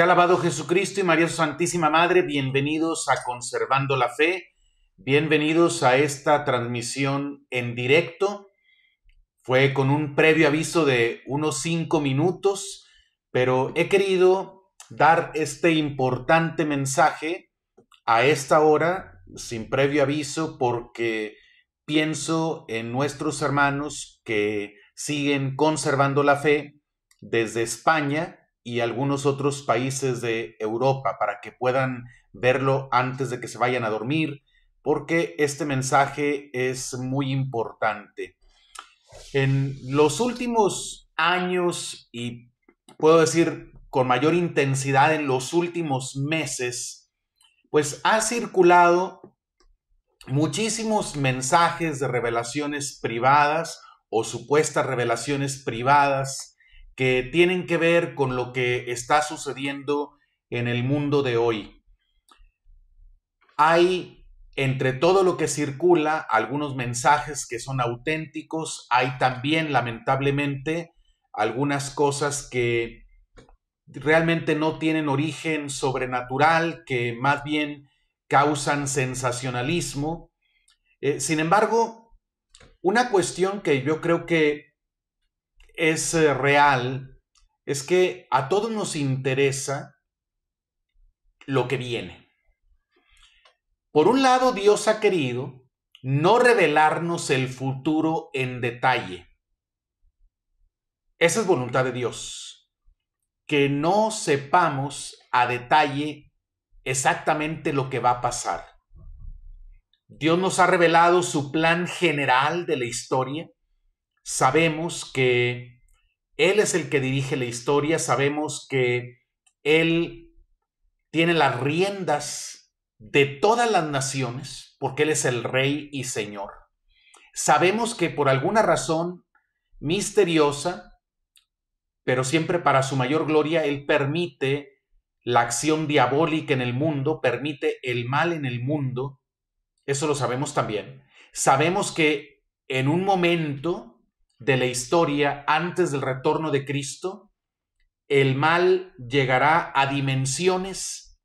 ha alabado Jesucristo y María Santísima Madre, bienvenidos a Conservando la Fe, bienvenidos a esta transmisión en directo. Fue con un previo aviso de unos cinco minutos, pero he querido dar este importante mensaje a esta hora, sin previo aviso, porque pienso en nuestros hermanos que siguen conservando la fe desde España y algunos otros países de Europa para que puedan verlo antes de que se vayan a dormir, porque este mensaje es muy importante. En los últimos años, y puedo decir con mayor intensidad en los últimos meses, pues ha circulado muchísimos mensajes de revelaciones privadas o supuestas revelaciones privadas que tienen que ver con lo que está sucediendo en el mundo de hoy. Hay entre todo lo que circula algunos mensajes que son auténticos, hay también lamentablemente algunas cosas que realmente no tienen origen sobrenatural, que más bien causan sensacionalismo. Eh, sin embargo, una cuestión que yo creo que es eh, real es que a todos nos interesa lo que viene. Por un lado, Dios ha querido no revelarnos el futuro en detalle. Esa es voluntad de Dios, que no sepamos a detalle exactamente lo que va a pasar. Dios nos ha revelado su plan general de la historia, sabemos que Él es el que dirige la historia, sabemos que Él tiene las riendas de todas las naciones, porque Él es el Rey y Señor. Sabemos que por alguna razón misteriosa, pero siempre para su mayor gloria, Él permite la acción diabólica en el mundo, permite el mal en el mundo, eso lo sabemos también. Sabemos que en un momento de la historia antes del retorno de Cristo, el mal llegará a dimensiones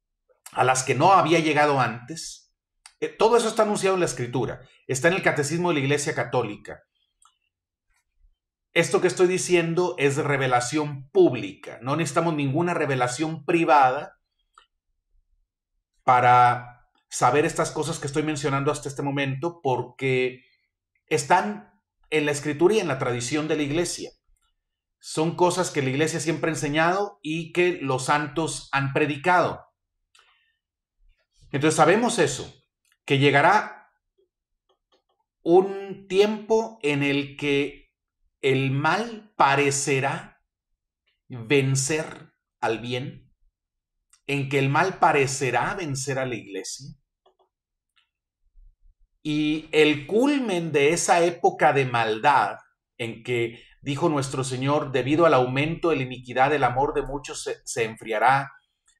a las que no había llegado antes. Eh, todo eso está anunciado en la escritura, está en el catecismo de la Iglesia Católica. Esto que estoy diciendo es revelación pública, no necesitamos ninguna revelación privada para saber estas cosas que estoy mencionando hasta este momento porque están en la escritura y en la tradición de la iglesia. Son cosas que la iglesia siempre ha enseñado y que los santos han predicado. Entonces sabemos eso, que llegará un tiempo en el que el mal parecerá vencer al bien, en que el mal parecerá vencer a la iglesia, y el culmen de esa época de maldad en que dijo nuestro Señor, debido al aumento de la iniquidad, el amor de muchos se, enfriará.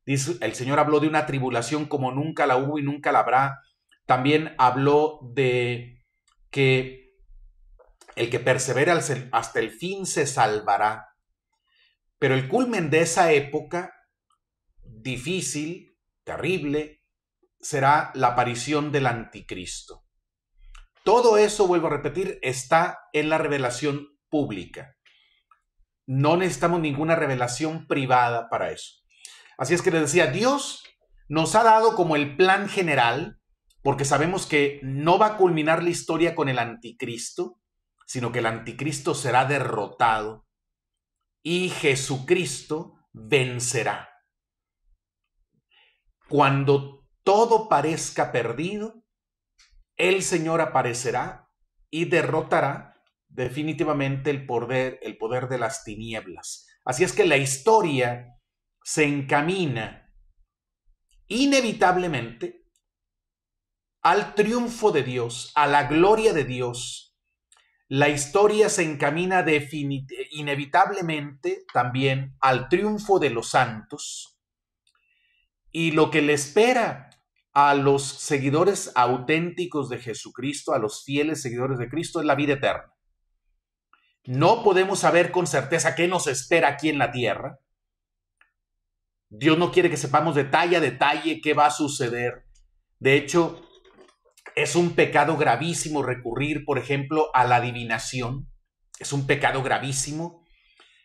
el Señor habló de una tribulación como nunca la hubo y nunca la habrá. También habló de que el que persevera hasta el fin se salvará. Pero el culmen de esa época difícil, terrible, será la aparición del anticristo. Todo eso, vuelvo a repetir, está en la revelación pública. No necesitamos ninguna revelación privada para eso. Así es que les decía, Dios nos ha dado como el plan general, porque sabemos que no va a culminar la historia con el anticristo, sino que el anticristo será derrotado y Jesucristo vencerá. Cuando todo parezca perdido, el Señor aparecerá y derrotará definitivamente el poder, el poder de las tinieblas. Así es que la historia se encamina inevitablemente al triunfo de Dios, a la gloria de Dios. La historia se encamina inevitablemente también al triunfo de los santos y lo que le espera a los seguidores auténticos de Jesucristo, a los fieles seguidores de Cristo, es la vida eterna. No podemos saber con certeza qué nos espera aquí en la tierra. Dios no quiere que sepamos detalle a detalle qué va a suceder. De hecho, es un pecado gravísimo recurrir, por ejemplo, a la adivinación. Es un pecado gravísimo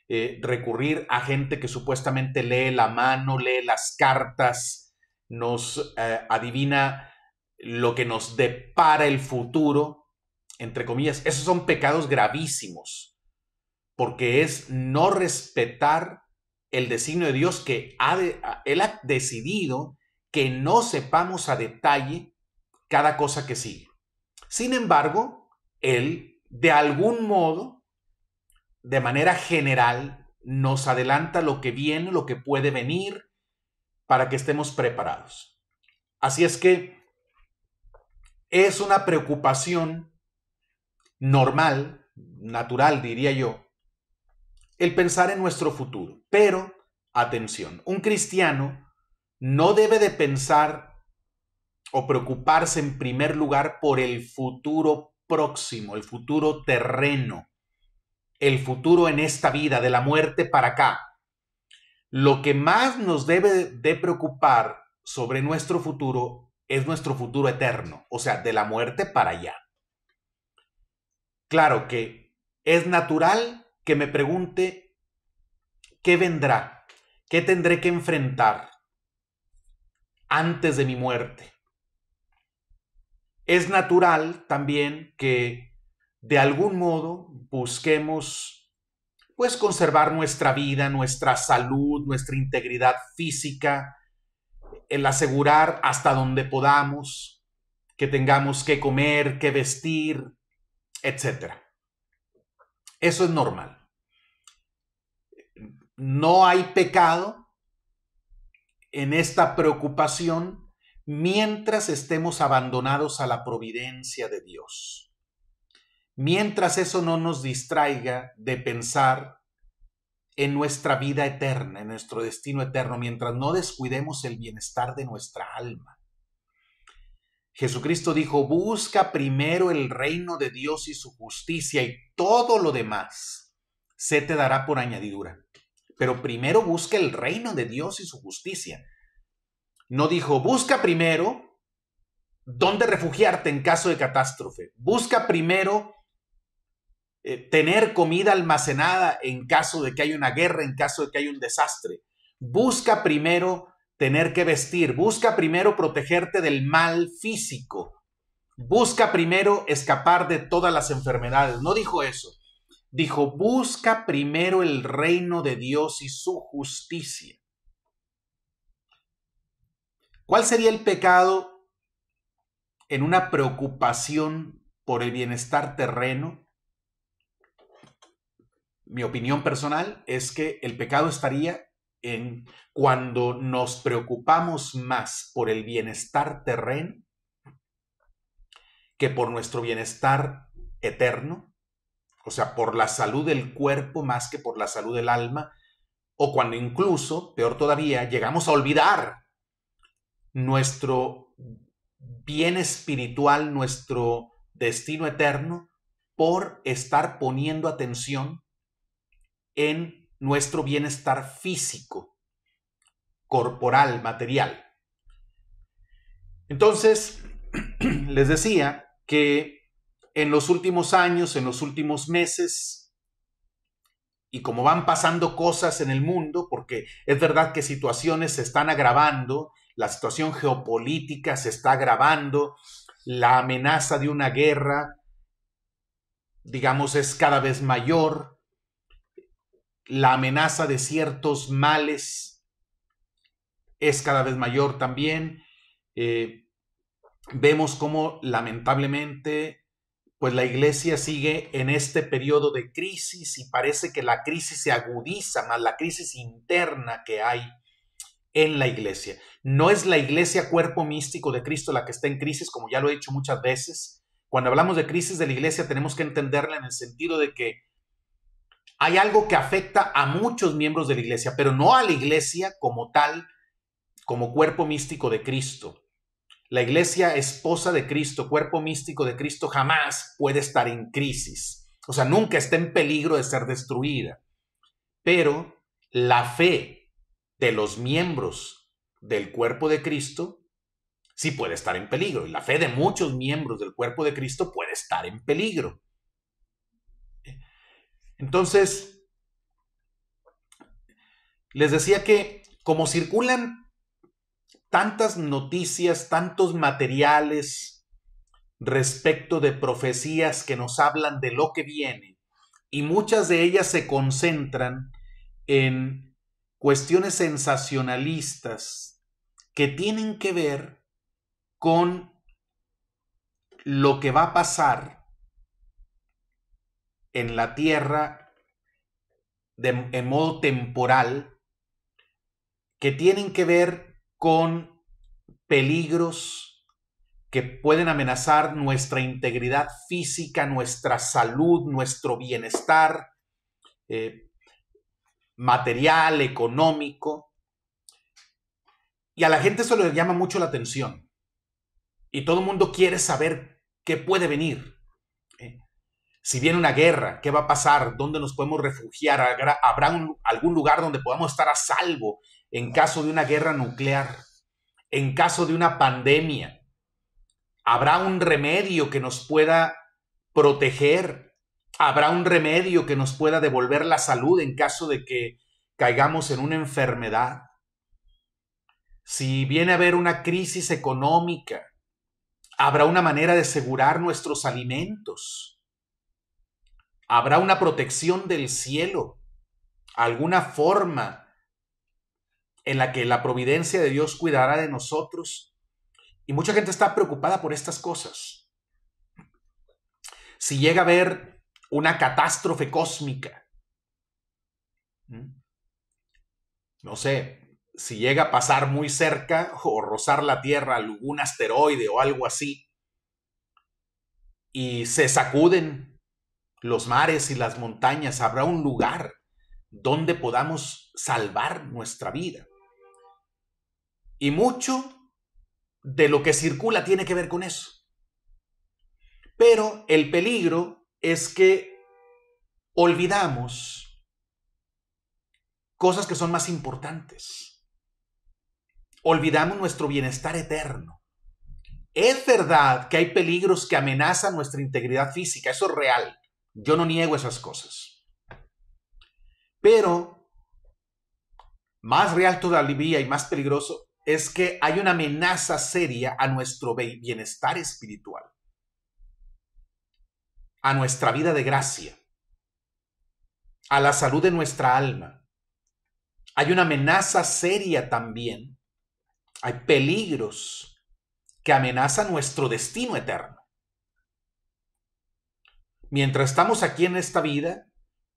eh, recurrir a gente que supuestamente lee la mano, lee las cartas, nos eh, adivina lo que nos depara el futuro, entre comillas, esos son pecados gravísimos, porque es no respetar el designio de Dios que ha Él ha decidido que no sepamos a detalle cada cosa que sigue. Sin embargo, Él, de algún modo, de manera general, nos adelanta lo que viene, lo que puede venir, para que estemos preparados. Así es que es una preocupación normal, natural diría yo, el pensar en nuestro futuro. Pero, atención, un cristiano no debe de pensar o preocuparse en primer lugar por el futuro próximo, el futuro terreno, el futuro en esta vida, de la muerte para acá. Lo que más nos debe de preocupar sobre nuestro futuro es nuestro futuro eterno, o sea, de la muerte para allá. Claro que es natural que me pregunte qué vendrá, qué tendré que enfrentar antes de mi muerte. Es natural también que de algún modo busquemos pues conservar nuestra vida, nuestra salud, nuestra integridad física, el asegurar hasta donde podamos que tengamos que comer, que vestir, etc. Eso es normal. No hay pecado en esta preocupación mientras estemos abandonados a la providencia de Dios mientras eso no nos distraiga de pensar en nuestra vida eterna, en nuestro destino eterno, mientras no descuidemos el bienestar de nuestra alma. Jesucristo dijo, busca primero el reino de Dios y su justicia y todo lo demás se te dará por añadidura. Pero primero busca el reino de Dios y su justicia. No dijo, busca primero dónde refugiarte en caso de catástrofe. Busca primero eh, tener comida almacenada en caso de que haya una guerra, en caso de que haya un desastre. Busca primero tener que vestir, busca primero protegerte del mal físico, busca primero escapar de todas las enfermedades. No dijo eso, dijo, busca primero el reino de Dios y su justicia. ¿Cuál sería el pecado en una preocupación por el bienestar terreno mi opinión personal es que el pecado estaría en cuando nos preocupamos más por el bienestar terreno que por nuestro bienestar eterno, o sea, por la salud del cuerpo más que por la salud del alma, o cuando incluso, peor todavía, llegamos a olvidar nuestro bien espiritual, nuestro destino eterno, por estar poniendo atención en nuestro bienestar físico, corporal, material. Entonces, les decía que en los últimos años, en los últimos meses, y como van pasando cosas en el mundo, porque es verdad que situaciones se están agravando, la situación geopolítica se está agravando, la amenaza de una guerra, digamos, es cada vez mayor, la amenaza de ciertos males es cada vez mayor también. Eh, vemos cómo lamentablemente, pues la iglesia sigue en este periodo de crisis y parece que la crisis se agudiza más, la crisis interna que hay en la iglesia. No es la iglesia cuerpo místico de Cristo la que está en crisis, como ya lo he dicho muchas veces. Cuando hablamos de crisis de la iglesia tenemos que entenderla en el sentido de que hay algo que afecta a muchos miembros de la iglesia, pero no a la iglesia como tal, como cuerpo místico de Cristo. La iglesia esposa de Cristo, cuerpo místico de Cristo, jamás puede estar en crisis. O sea, nunca está en peligro de ser destruida. Pero la fe de los miembros del cuerpo de Cristo sí puede estar en peligro. Y la fe de muchos miembros del cuerpo de Cristo puede estar en peligro. Entonces, les decía que como circulan tantas noticias, tantos materiales respecto de profecías que nos hablan de lo que viene, y muchas de ellas se concentran en cuestiones sensacionalistas que tienen que ver con lo que va a pasar en la tierra de, en modo temporal que tienen que ver con peligros que pueden amenazar nuestra integridad física, nuestra salud, nuestro bienestar eh, material, económico. Y a la gente eso le llama mucho la atención. Y todo el mundo quiere saber qué puede venir. Si viene una guerra, ¿qué va a pasar? ¿Dónde nos podemos refugiar? ¿Habrá algún lugar donde podamos estar a salvo en caso de una guerra nuclear? ¿En caso de una pandemia? ¿Habrá un remedio que nos pueda proteger? ¿Habrá un remedio que nos pueda devolver la salud en caso de que caigamos en una enfermedad? Si viene a haber una crisis económica, ¿habrá una manera de asegurar nuestros alimentos? Habrá una protección del cielo, alguna forma en la que la providencia de Dios cuidará de nosotros. Y mucha gente está preocupada por estas cosas. Si llega a haber una catástrofe cósmica, no sé, si llega a pasar muy cerca o rozar la Tierra algún asteroide o algo así, y se sacuden los mares y las montañas, habrá un lugar donde podamos salvar nuestra vida. Y mucho de lo que circula tiene que ver con eso. Pero el peligro es que olvidamos cosas que son más importantes. Olvidamos nuestro bienestar eterno. Es verdad que hay peligros que amenazan nuestra integridad física, eso es real. Yo no niego esas cosas. Pero más real todavía y más peligroso es que hay una amenaza seria a nuestro bienestar espiritual, a nuestra vida de gracia, a la salud de nuestra alma. Hay una amenaza seria también, hay peligros que amenazan nuestro destino eterno mientras estamos aquí en esta vida,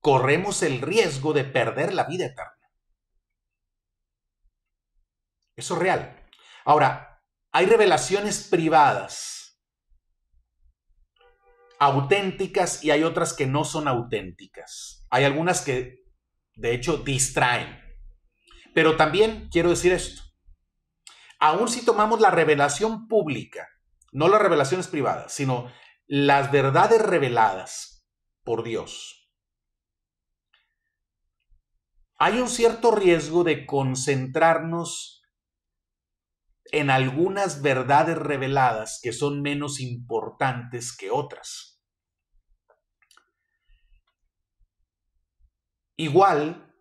corremos el riesgo de perder la vida eterna. Eso es real. Ahora, hay revelaciones privadas, auténticas y hay otras que no son auténticas. Hay algunas que, de hecho, distraen. Pero también quiero decir esto. Aún si tomamos la revelación pública, no las revelaciones privadas, sino las verdades reveladas por Dios. Hay un cierto riesgo de concentrarnos en algunas verdades reveladas que son menos importantes que otras. Igual,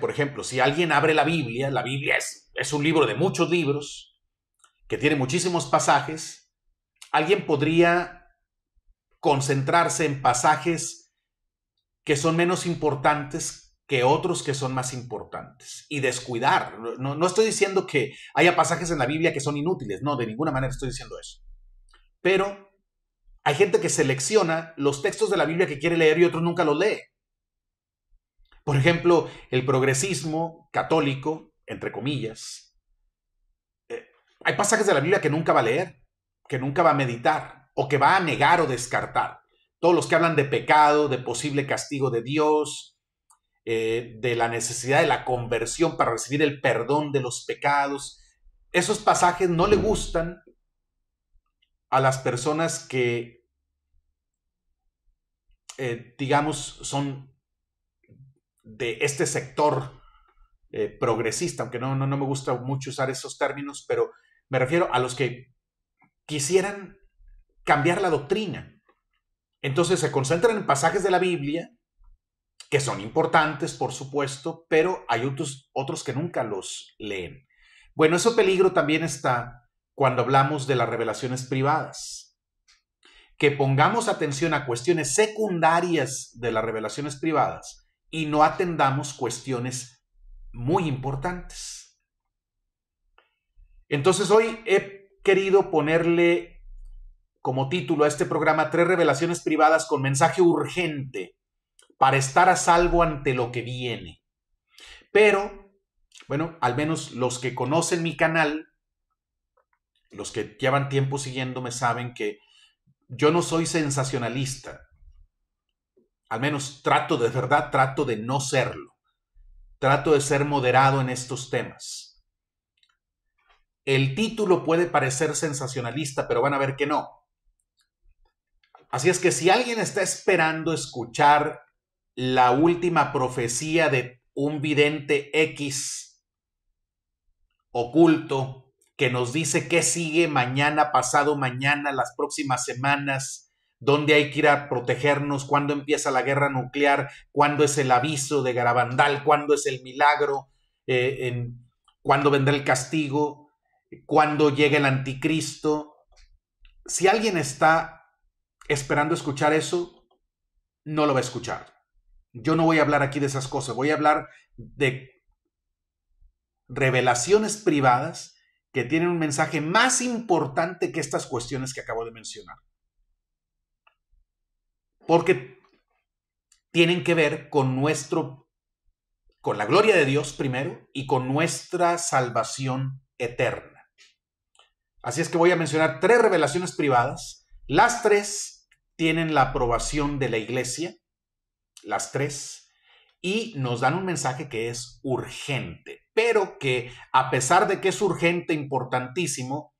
por ejemplo, si alguien abre la Biblia, la Biblia es, es un libro de muchos libros, que tiene muchísimos pasajes, alguien podría concentrarse en pasajes que son menos importantes que otros que son más importantes y descuidar. No, estoy diciendo que haya pasajes en la Biblia que son inútiles, no, de ninguna manera estoy diciendo eso. Pero hay gente que selecciona los textos de la Biblia que quiere leer y otros nunca los lee. Por ejemplo, el progresismo católico, entre comillas. Eh, hay pasajes de la Biblia que nunca va a leer que nunca va a meditar o que va a negar o descartar. Todos los que hablan de pecado, de posible castigo de Dios, eh, de la necesidad de la conversión para recibir el perdón de los pecados, esos pasajes no le gustan a las personas que, eh, digamos, son de este sector eh, progresista, aunque no, no, no me gusta mucho usar esos términos, pero me refiero a los que quisieran cambiar la doctrina. Entonces se concentran en pasajes de la Biblia que son importantes, por supuesto, pero hay otros, otros que nunca los leen. Bueno, ese peligro también está cuando hablamos de las revelaciones privadas. Que pongamos atención a cuestiones secundarias de las revelaciones privadas y no atendamos cuestiones muy importantes. Entonces hoy he querido ponerle como título a este programa tres revelaciones privadas con mensaje urgente para estar a salvo ante lo que viene. Pero, bueno, al menos los que conocen mi canal, los que llevan tiempo siguiéndome, saben que yo no soy sensacionalista. Al menos trato de verdad, trato de no serlo. Trato de ser moderado en estos temas el título puede parecer sensacionalista, pero van a ver que no. Así es que si alguien está esperando escuchar la última profecía de un vidente X oculto que nos dice qué sigue mañana, pasado mañana, las próximas semanas, dónde hay que ir a protegernos, cuándo empieza la guerra nuclear, cuándo es el aviso de Garabandal, cuándo es el milagro, eh, cuándo vendrá el castigo, cuando llegue el anticristo. Si alguien está esperando escuchar eso, no lo va a escuchar. Yo no voy a hablar aquí de esas cosas, voy a hablar de revelaciones privadas que tienen un mensaje más importante que estas cuestiones que acabo de mencionar. Porque tienen que ver con nuestro con la gloria de Dios primero y con nuestra salvación eterna. Así es que voy a mencionar tres revelaciones privadas. Las tres tienen la aprobación de la iglesia, las tres, y nos dan un mensaje que es urgente, pero que a pesar de que es urgente, importantísimo,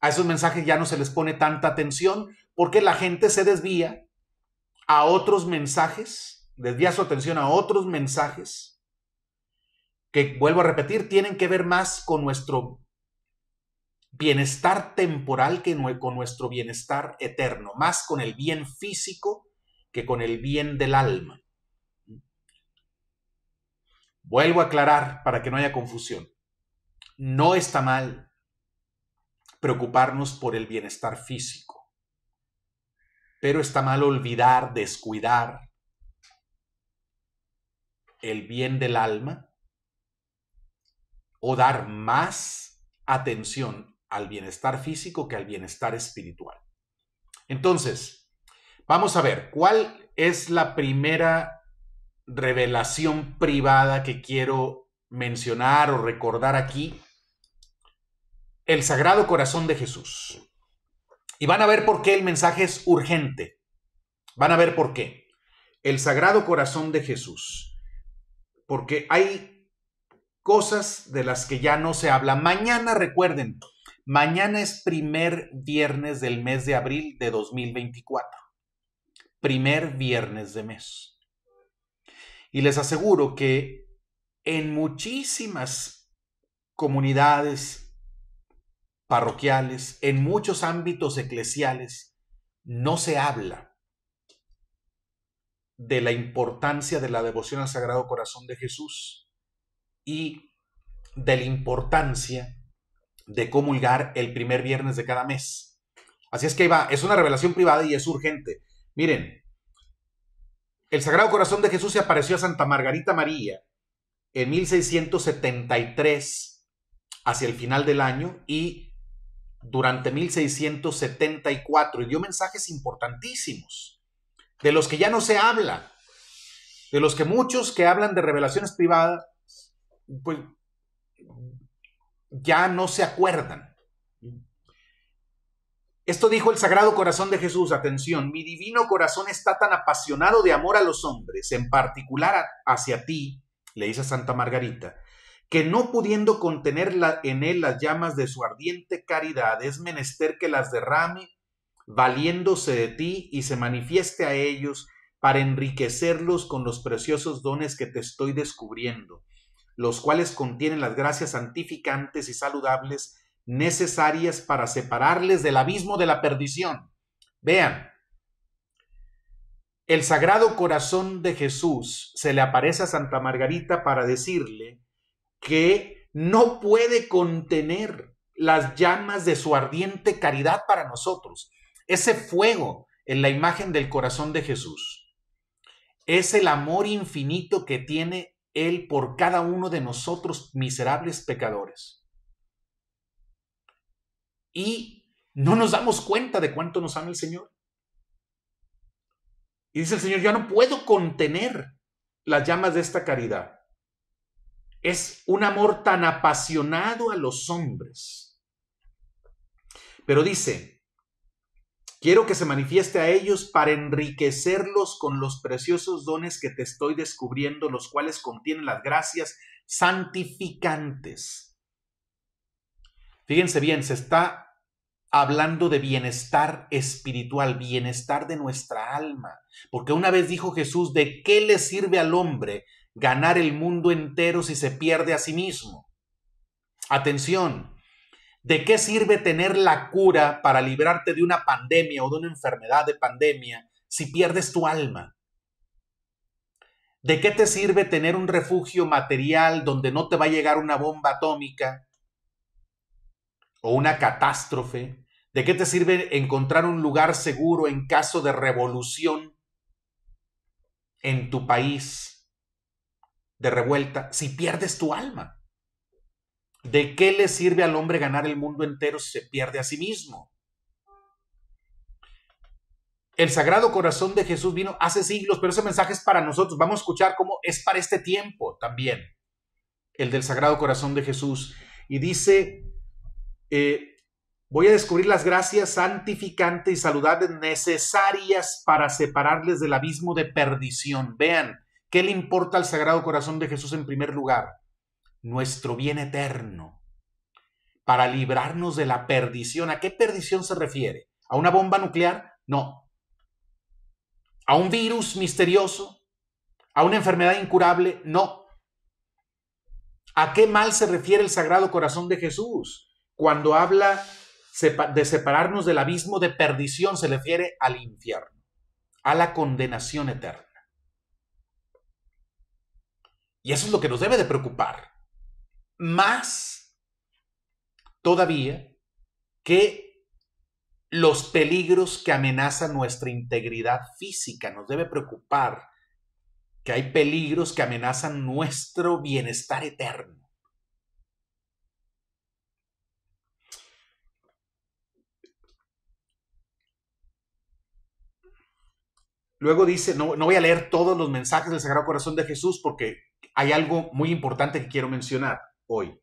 a esos mensajes ya no se les pone tanta atención porque la gente se desvía a otros mensajes, desvía su atención a otros mensajes que, vuelvo a repetir, tienen que ver más con nuestro bienestar temporal que con nuestro bienestar eterno, más con el bien físico que con el bien del alma. Vuelvo a aclarar para que no haya confusión. No está mal preocuparnos por el bienestar físico, pero está mal olvidar, descuidar el bien del alma o dar más atención al bienestar físico que al bienestar espiritual. Entonces, vamos a ver, ¿cuál es la primera revelación privada que quiero mencionar o recordar aquí? El Sagrado Corazón de Jesús. Y van a ver por qué el mensaje es urgente. Van a ver por qué. El Sagrado Corazón de Jesús. Porque hay cosas de las que ya no se habla. Mañana, recuerden, Mañana es primer viernes del mes de abril de 2024. Primer viernes de mes. Y les aseguro que en muchísimas comunidades parroquiales, en muchos ámbitos eclesiales, no se habla de la importancia de la devoción al Sagrado Corazón de Jesús y de la importancia de comulgar el primer viernes de cada mes. Así es que ahí es una revelación privada y es urgente. Miren, el Sagrado Corazón de Jesús se apareció a Santa Margarita María en 1673 hacia el final del año y durante 1674 y dio mensajes importantísimos, de los que ya no se habla, de los que muchos que hablan de revelaciones privadas, pues ya no se acuerdan. Esto dijo el Sagrado Corazón de Jesús, atención, mi divino corazón está tan apasionado de amor a los hombres, en particular hacia ti, le dice Santa Margarita, que no pudiendo contener en él las llamas de su ardiente caridad, es menester que las derrame, valiéndose de ti y se manifieste a ellos para enriquecerlos con los preciosos dones que te estoy descubriendo los cuales contienen las gracias santificantes y saludables necesarias para separarles del abismo de la perdición. Vean, el Sagrado Corazón de Jesús se le aparece a Santa Margarita para decirle que no puede contener las llamas de su ardiente caridad para nosotros. Ese fuego en la imagen del corazón de Jesús es el amor infinito que tiene él por cada uno de nosotros miserables pecadores. Y no nos damos cuenta de cuánto nos ama el Señor. Y dice el Señor, yo no puedo contener las llamas de esta caridad. Es un amor tan apasionado a los hombres. Pero dice, Quiero que se manifieste a ellos para enriquecerlos con los preciosos dones que te estoy descubriendo, los cuales contienen las gracias santificantes. Fíjense bien, se está hablando de bienestar espiritual, bienestar de nuestra alma, porque una vez dijo Jesús, ¿de qué le sirve al hombre ganar el mundo entero si se pierde a sí mismo? Atención, ¿De qué sirve tener la cura para librarte de una pandemia o de una enfermedad de pandemia si pierdes tu alma? ¿De qué te sirve tener un refugio material donde no te va a llegar una bomba atómica o una catástrofe? ¿De qué te sirve encontrar un lugar seguro en caso de revolución en tu país de revuelta si pierdes tu alma? ¿De qué le sirve al hombre ganar el mundo entero si se pierde a sí mismo? El Sagrado Corazón de Jesús vino hace siglos, pero ese mensaje es para nosotros. Vamos a escuchar cómo es para este tiempo también, el del Sagrado Corazón de Jesús. Y dice, eh, voy a descubrir las gracias santificantes y saludables necesarias para separarles del abismo de perdición. Vean, ¿qué le importa al Sagrado Corazón de Jesús en primer lugar? nuestro bien eterno, para librarnos de la perdición. ¿A qué perdición se refiere? ¿A una bomba nuclear? No. ¿A un virus misterioso? ¿A una enfermedad incurable? No. ¿A qué mal se refiere el Sagrado Corazón de Jesús? Cuando habla de separarnos del abismo de perdición, se refiere al infierno, a la condenación eterna. Y eso es lo que nos debe de preocupar más todavía que los peligros que amenazan nuestra integridad física. Nos debe preocupar que hay peligros que amenazan nuestro bienestar eterno. Luego dice, no, no, voy a leer todos los mensajes del Sagrado Corazón de Jesús porque hay algo muy importante que quiero mencionar hoy.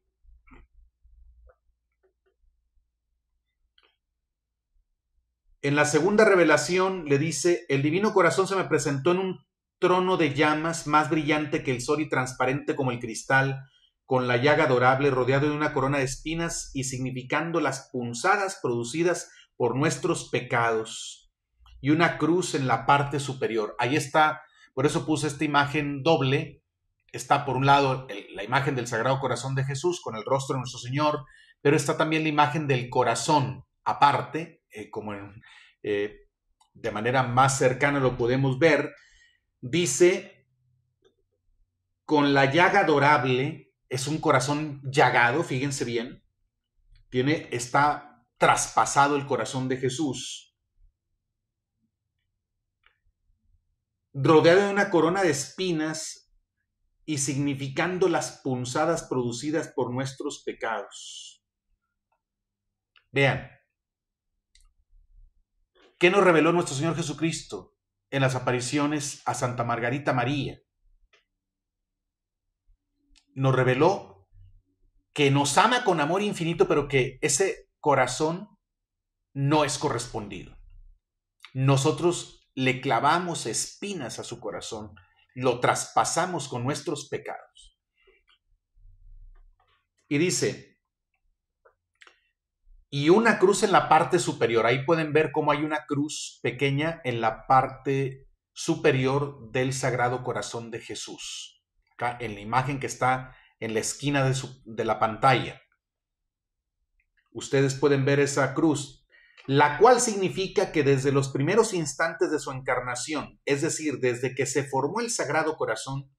En la segunda revelación le dice, el divino corazón se me presentó en un trono de llamas más brillante que el sol y transparente como el cristal, con la llaga adorable rodeado de una corona de espinas y significando las punzadas producidas por nuestros pecados y una cruz en la parte superior. Ahí está, por eso puse esta imagen doble está por un lado la imagen del Sagrado Corazón de Jesús con el rostro de nuestro Señor, pero está también la imagen del corazón aparte, eh, como eh, de manera más cercana lo podemos ver, dice, con la llaga adorable, es un corazón llagado, fíjense bien, tiene, está traspasado el corazón de Jesús, rodeado de una corona de espinas y significando las punzadas producidas por nuestros pecados. Vean, ¿qué nos reveló nuestro Señor Jesucristo en las apariciones a Santa Margarita María? Nos reveló que nos ama con amor infinito, pero que ese corazón no es correspondido. Nosotros le clavamos espinas a su corazón lo traspasamos con nuestros pecados. Y dice, y una cruz en la parte superior, ahí pueden ver cómo hay una cruz pequeña en la parte superior del Sagrado Corazón de Jesús, acá en la imagen que está en la esquina de, su, de la pantalla. Ustedes pueden ver esa cruz la cual significa que desde los primeros instantes de su encarnación, es decir, desde que se formó el Sagrado Corazón,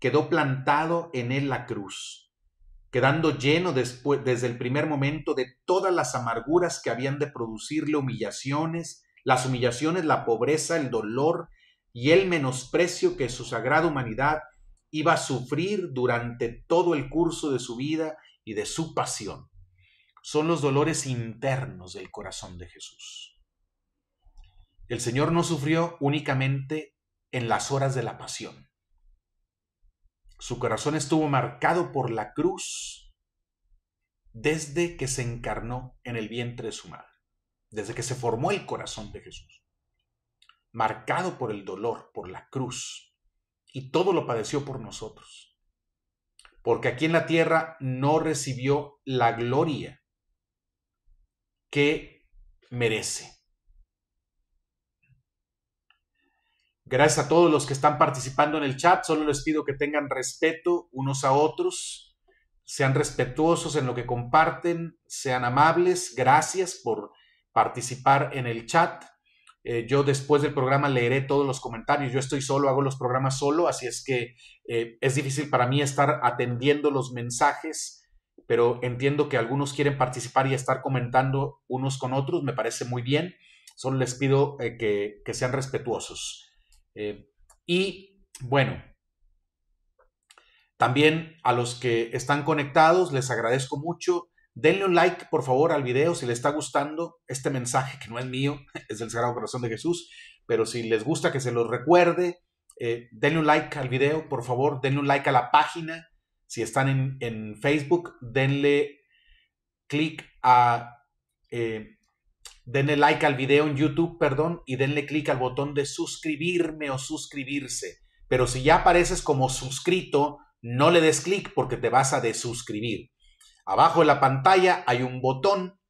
quedó plantado en él la cruz, quedando lleno desde el primer momento de todas las amarguras que habían de producirle humillaciones, las humillaciones, la pobreza, el dolor y el menosprecio que su sagrada humanidad iba a sufrir durante todo el curso de su vida y de su pasión son los dolores internos del corazón de Jesús. El Señor no sufrió únicamente en las horas de la pasión. Su corazón estuvo marcado por la cruz desde que se encarnó en el vientre de su madre, desde que se formó el corazón de Jesús, marcado por el dolor, por la cruz, y todo lo padeció por nosotros, porque aquí en la tierra no recibió la gloria que merece. Gracias a todos los que están participando en el chat. Solo les pido que tengan respeto unos a otros, sean respetuosos en lo que comparten, sean amables. Gracias por participar en el chat. Eh, yo después del programa leeré todos los comentarios. Yo estoy solo, hago los programas solo, así es que eh, es difícil para mí estar atendiendo los mensajes pero entiendo que algunos quieren participar y estar comentando unos con otros, me parece muy bien, solo les pido eh, que, sean respetuosos. Eh, y bueno, también a los que están conectados les agradezco mucho. Denle un like, por favor, al video si les está gustando este mensaje, que no es mío, es del Sagrado Corazón de Jesús, pero si les gusta que se los recuerde, eh, denle un like al video, por favor, denle un like a la página, si están en, Facebook, denle clic a... Eh, denle like al video en YouTube, perdón, y denle clic al botón de suscribirme o suscribirse. Pero si ya apareces como suscrito, no le des clic porque te vas a desuscribir. Abajo de la pantalla hay un botón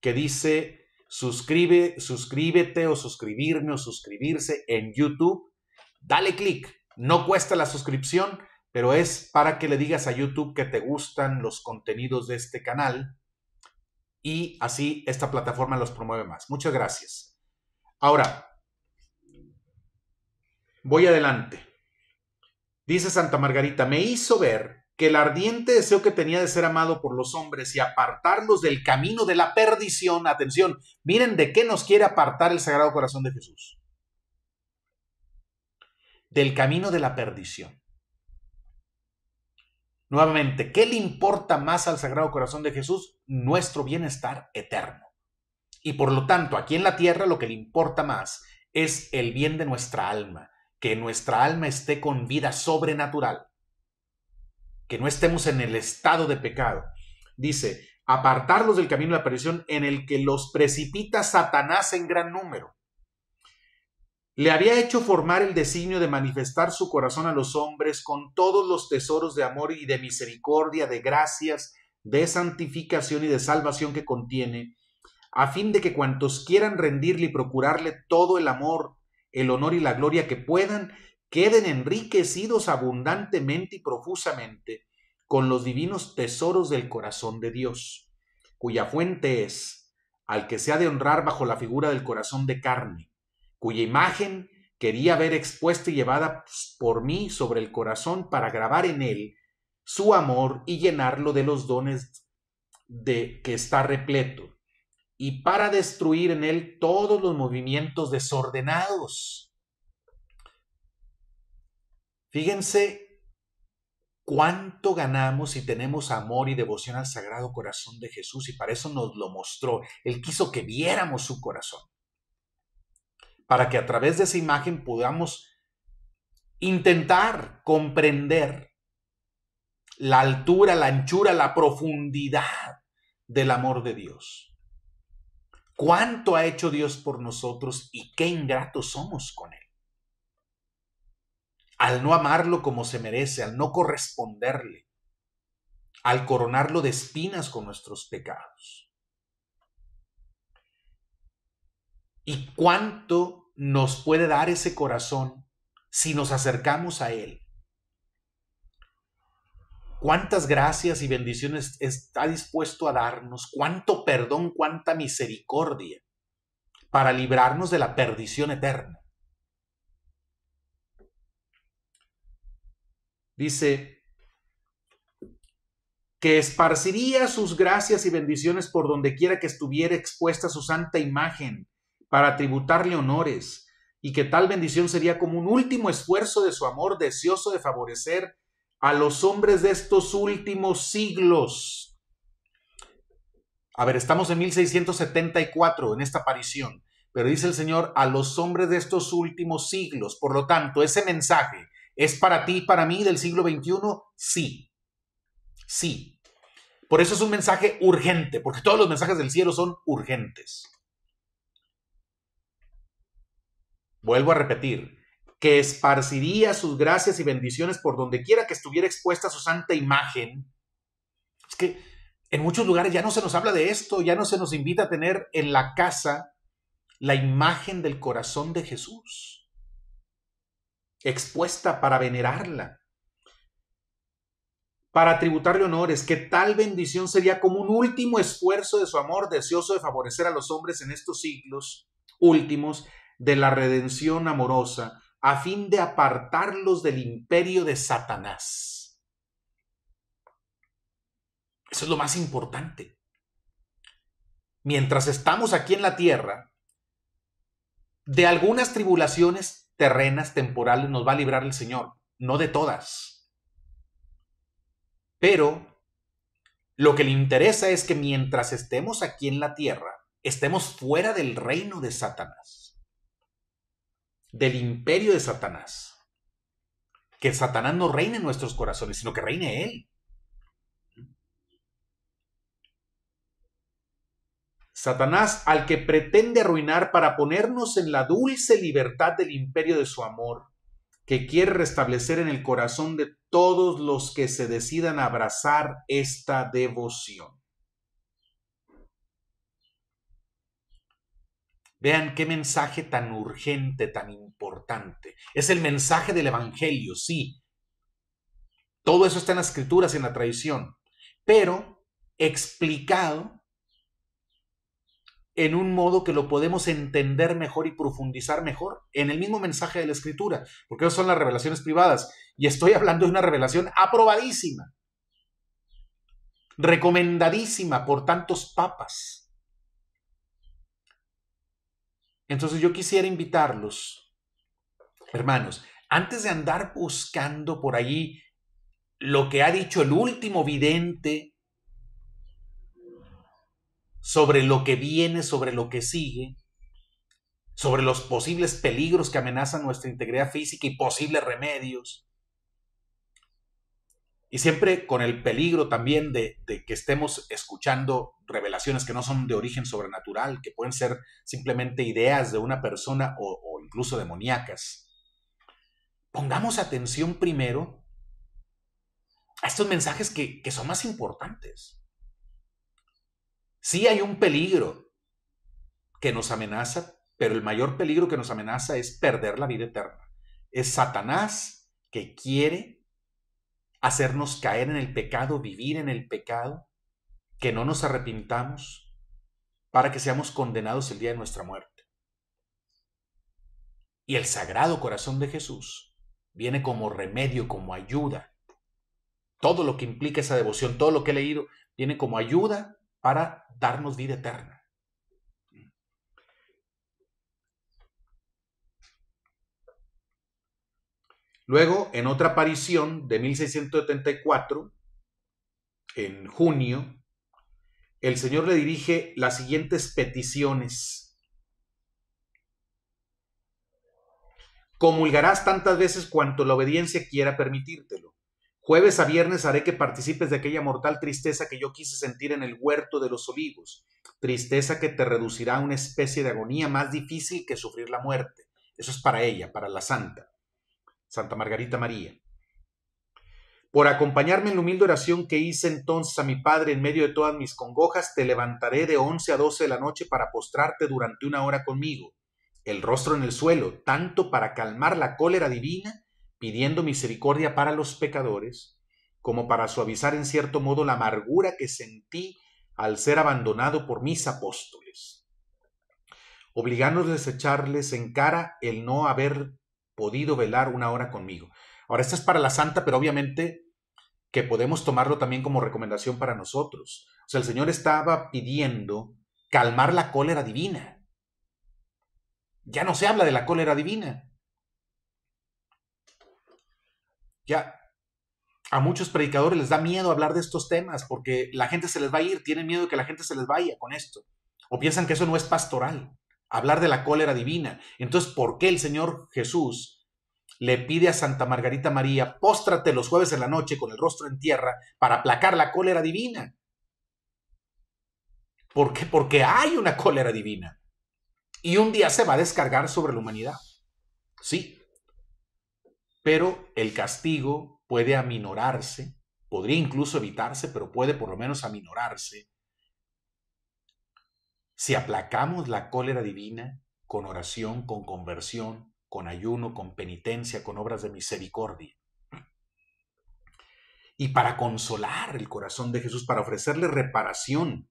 que dice suscribe, suscríbete o suscribirme o suscribirse en YouTube. Dale clic, no cuesta la suscripción pero es para que le digas a YouTube que te gustan los contenidos de este canal y así esta plataforma los promueve más. Muchas gracias. Ahora, voy adelante. Dice Santa Margarita, me hizo ver que el ardiente deseo que tenía de ser amado por los hombres y apartarlos del camino de la perdición, atención, miren de qué nos quiere apartar el Sagrado Corazón de Jesús. Del camino de la perdición. Nuevamente, ¿qué le importa más al Sagrado Corazón de Jesús? Nuestro bienestar eterno. Y por lo tanto, aquí en la tierra lo que le importa más es el bien de nuestra alma, que nuestra alma esté con vida sobrenatural, que no estemos en el estado de pecado. Dice, apartarlos del camino de la perdición en el que los precipita Satanás en gran número le había hecho formar el designio de manifestar su corazón a los hombres con todos los tesoros de amor y de misericordia, de gracias, de santificación y de salvación que contiene, a fin de que cuantos quieran rendirle y procurarle todo el amor, el honor y la gloria que puedan, queden enriquecidos abundantemente y profusamente con los divinos tesoros del corazón de Dios, cuya fuente es, al que se ha de honrar bajo la figura del corazón de carne cuya imagen quería ver expuesta y llevada pues, por mí sobre el corazón para grabar en él su amor y llenarlo de los dones de que está repleto, y para destruir en él todos los movimientos desordenados. Fíjense cuánto ganamos si tenemos amor y devoción al Sagrado Corazón de Jesús, y para eso nos lo mostró. Él quiso que viéramos su corazón para que a través de esa imagen podamos intentar comprender la altura, la anchura, la profundidad del amor de Dios. ¿Cuánto ha hecho Dios por nosotros y qué ingratos somos con Él? Al no amarlo como se merece, al no corresponderle, al coronarlo de espinas con nuestros pecados. ¿Y cuánto nos puede dar ese corazón si nos acercamos a Él. Cuántas gracias y bendiciones está dispuesto a darnos, cuánto perdón, cuánta misericordia para librarnos de la perdición eterna. Dice que esparciría sus gracias y bendiciones por donde quiera que estuviera expuesta su santa imagen para tributarle honores, y que tal bendición sería como un último esfuerzo de su amor deseoso de favorecer a los hombres de estos últimos siglos. A ver, estamos en 1674 en esta aparición, pero dice el Señor a los hombres de estos últimos siglos. Por lo tanto, ese mensaje es para ti y para mí del siglo XXI, sí. Sí. Por eso es un mensaje urgente, porque todos los mensajes del cielo son urgentes. vuelvo a repetir, que esparciría sus gracias y bendiciones por donde quiera que estuviera expuesta su santa imagen. Es que en muchos lugares ya no se nos habla de esto, ya no se nos invita a tener en la casa la imagen del corazón de Jesús, expuesta para venerarla, para tributarle honores, que tal bendición sería como un último esfuerzo de su amor deseoso de favorecer a los hombres en estos siglos últimos de la redención amorosa a fin de apartarlos del imperio de Satanás. Eso es lo más importante. Mientras estamos aquí en la tierra, de algunas tribulaciones terrenas, temporales, nos va a librar el Señor, no de todas. Pero lo que le interesa es que mientras estemos aquí en la tierra, estemos fuera del reino de Satanás del imperio de Satanás. Que Satanás no reine en nuestros corazones, sino que reine Él. Satanás, al que pretende arruinar para ponernos en la dulce libertad del imperio de su amor, que quiere restablecer en el corazón de todos los que se decidan a abrazar esta devoción. Vean qué mensaje tan urgente, tan importante. Es el mensaje del Evangelio, sí. Todo eso está en las escrituras, en la tradición, pero explicado en un modo que lo podemos entender mejor y profundizar mejor en el mismo mensaje de la escritura, porque esas son las revelaciones privadas. Y estoy hablando de una revelación aprobadísima, recomendadísima por tantos papas Entonces yo quisiera invitarlos, hermanos, antes de andar buscando por allí lo que ha dicho el último vidente sobre lo que viene, sobre lo que sigue, sobre los posibles peligros que amenazan nuestra integridad física y posibles remedios, y siempre con el peligro también de, que estemos escuchando revelaciones que no son de origen sobrenatural, que pueden ser simplemente ideas de una persona o, incluso demoníacas. Pongamos atención primero a estos mensajes que, que son más importantes. Sí hay un peligro que nos amenaza, pero el mayor peligro que nos amenaza es perder la vida eterna. Es Satanás que quiere hacernos caer en el pecado, vivir en el pecado, que no nos arrepintamos, para que seamos condenados el día de nuestra muerte. Y el sagrado corazón de Jesús viene como remedio, como ayuda. Todo lo que implica esa devoción, todo lo que he leído, viene como ayuda para darnos vida eterna. Luego, en otra aparición de 1674, en junio, el Señor le dirige las siguientes peticiones. Comulgarás tantas veces cuanto la obediencia quiera permitírtelo. Jueves a viernes haré que participes de aquella mortal tristeza que yo quise sentir en el huerto de los olivos, tristeza que te reducirá a una especie de agonía más difícil que sufrir la muerte. Eso es para ella, para la santa. Santa Margarita María, por acompañarme en la humilde oración que hice entonces a mi Padre en medio de todas mis congojas, te levantaré de once a doce de la noche para postrarte durante una hora conmigo, el rostro en el suelo, tanto para calmar la cólera divina, pidiendo misericordia para los pecadores, como para suavizar en cierto modo la amargura que sentí al ser abandonado por mis apóstoles, obligándoles a echarles en cara el no haber podido velar una hora conmigo. Ahora, esta es para la santa, pero obviamente que podemos tomarlo también como recomendación para nosotros. O sea, el Señor estaba pidiendo calmar la cólera divina. Ya no se habla de la cólera divina. Ya a muchos predicadores les da miedo hablar de estos temas porque la gente se les va a ir, tienen miedo de que la gente se les vaya con esto. O piensan que eso no es pastoral hablar de la cólera divina. Entonces, ¿por qué el Señor Jesús le pide a Santa Margarita María, póstrate los jueves en la noche con el rostro en tierra para aplacar la cólera divina? ¿Por qué? Porque hay una cólera divina. Y un día se va a descargar sobre la humanidad. Sí. Pero el castigo puede aminorarse, podría incluso evitarse, pero puede por lo menos aminorarse si aplacamos la cólera divina con oración, con conversión, con ayuno, con penitencia, con obras de misericordia. Y para consolar el corazón de Jesús, para ofrecerle reparación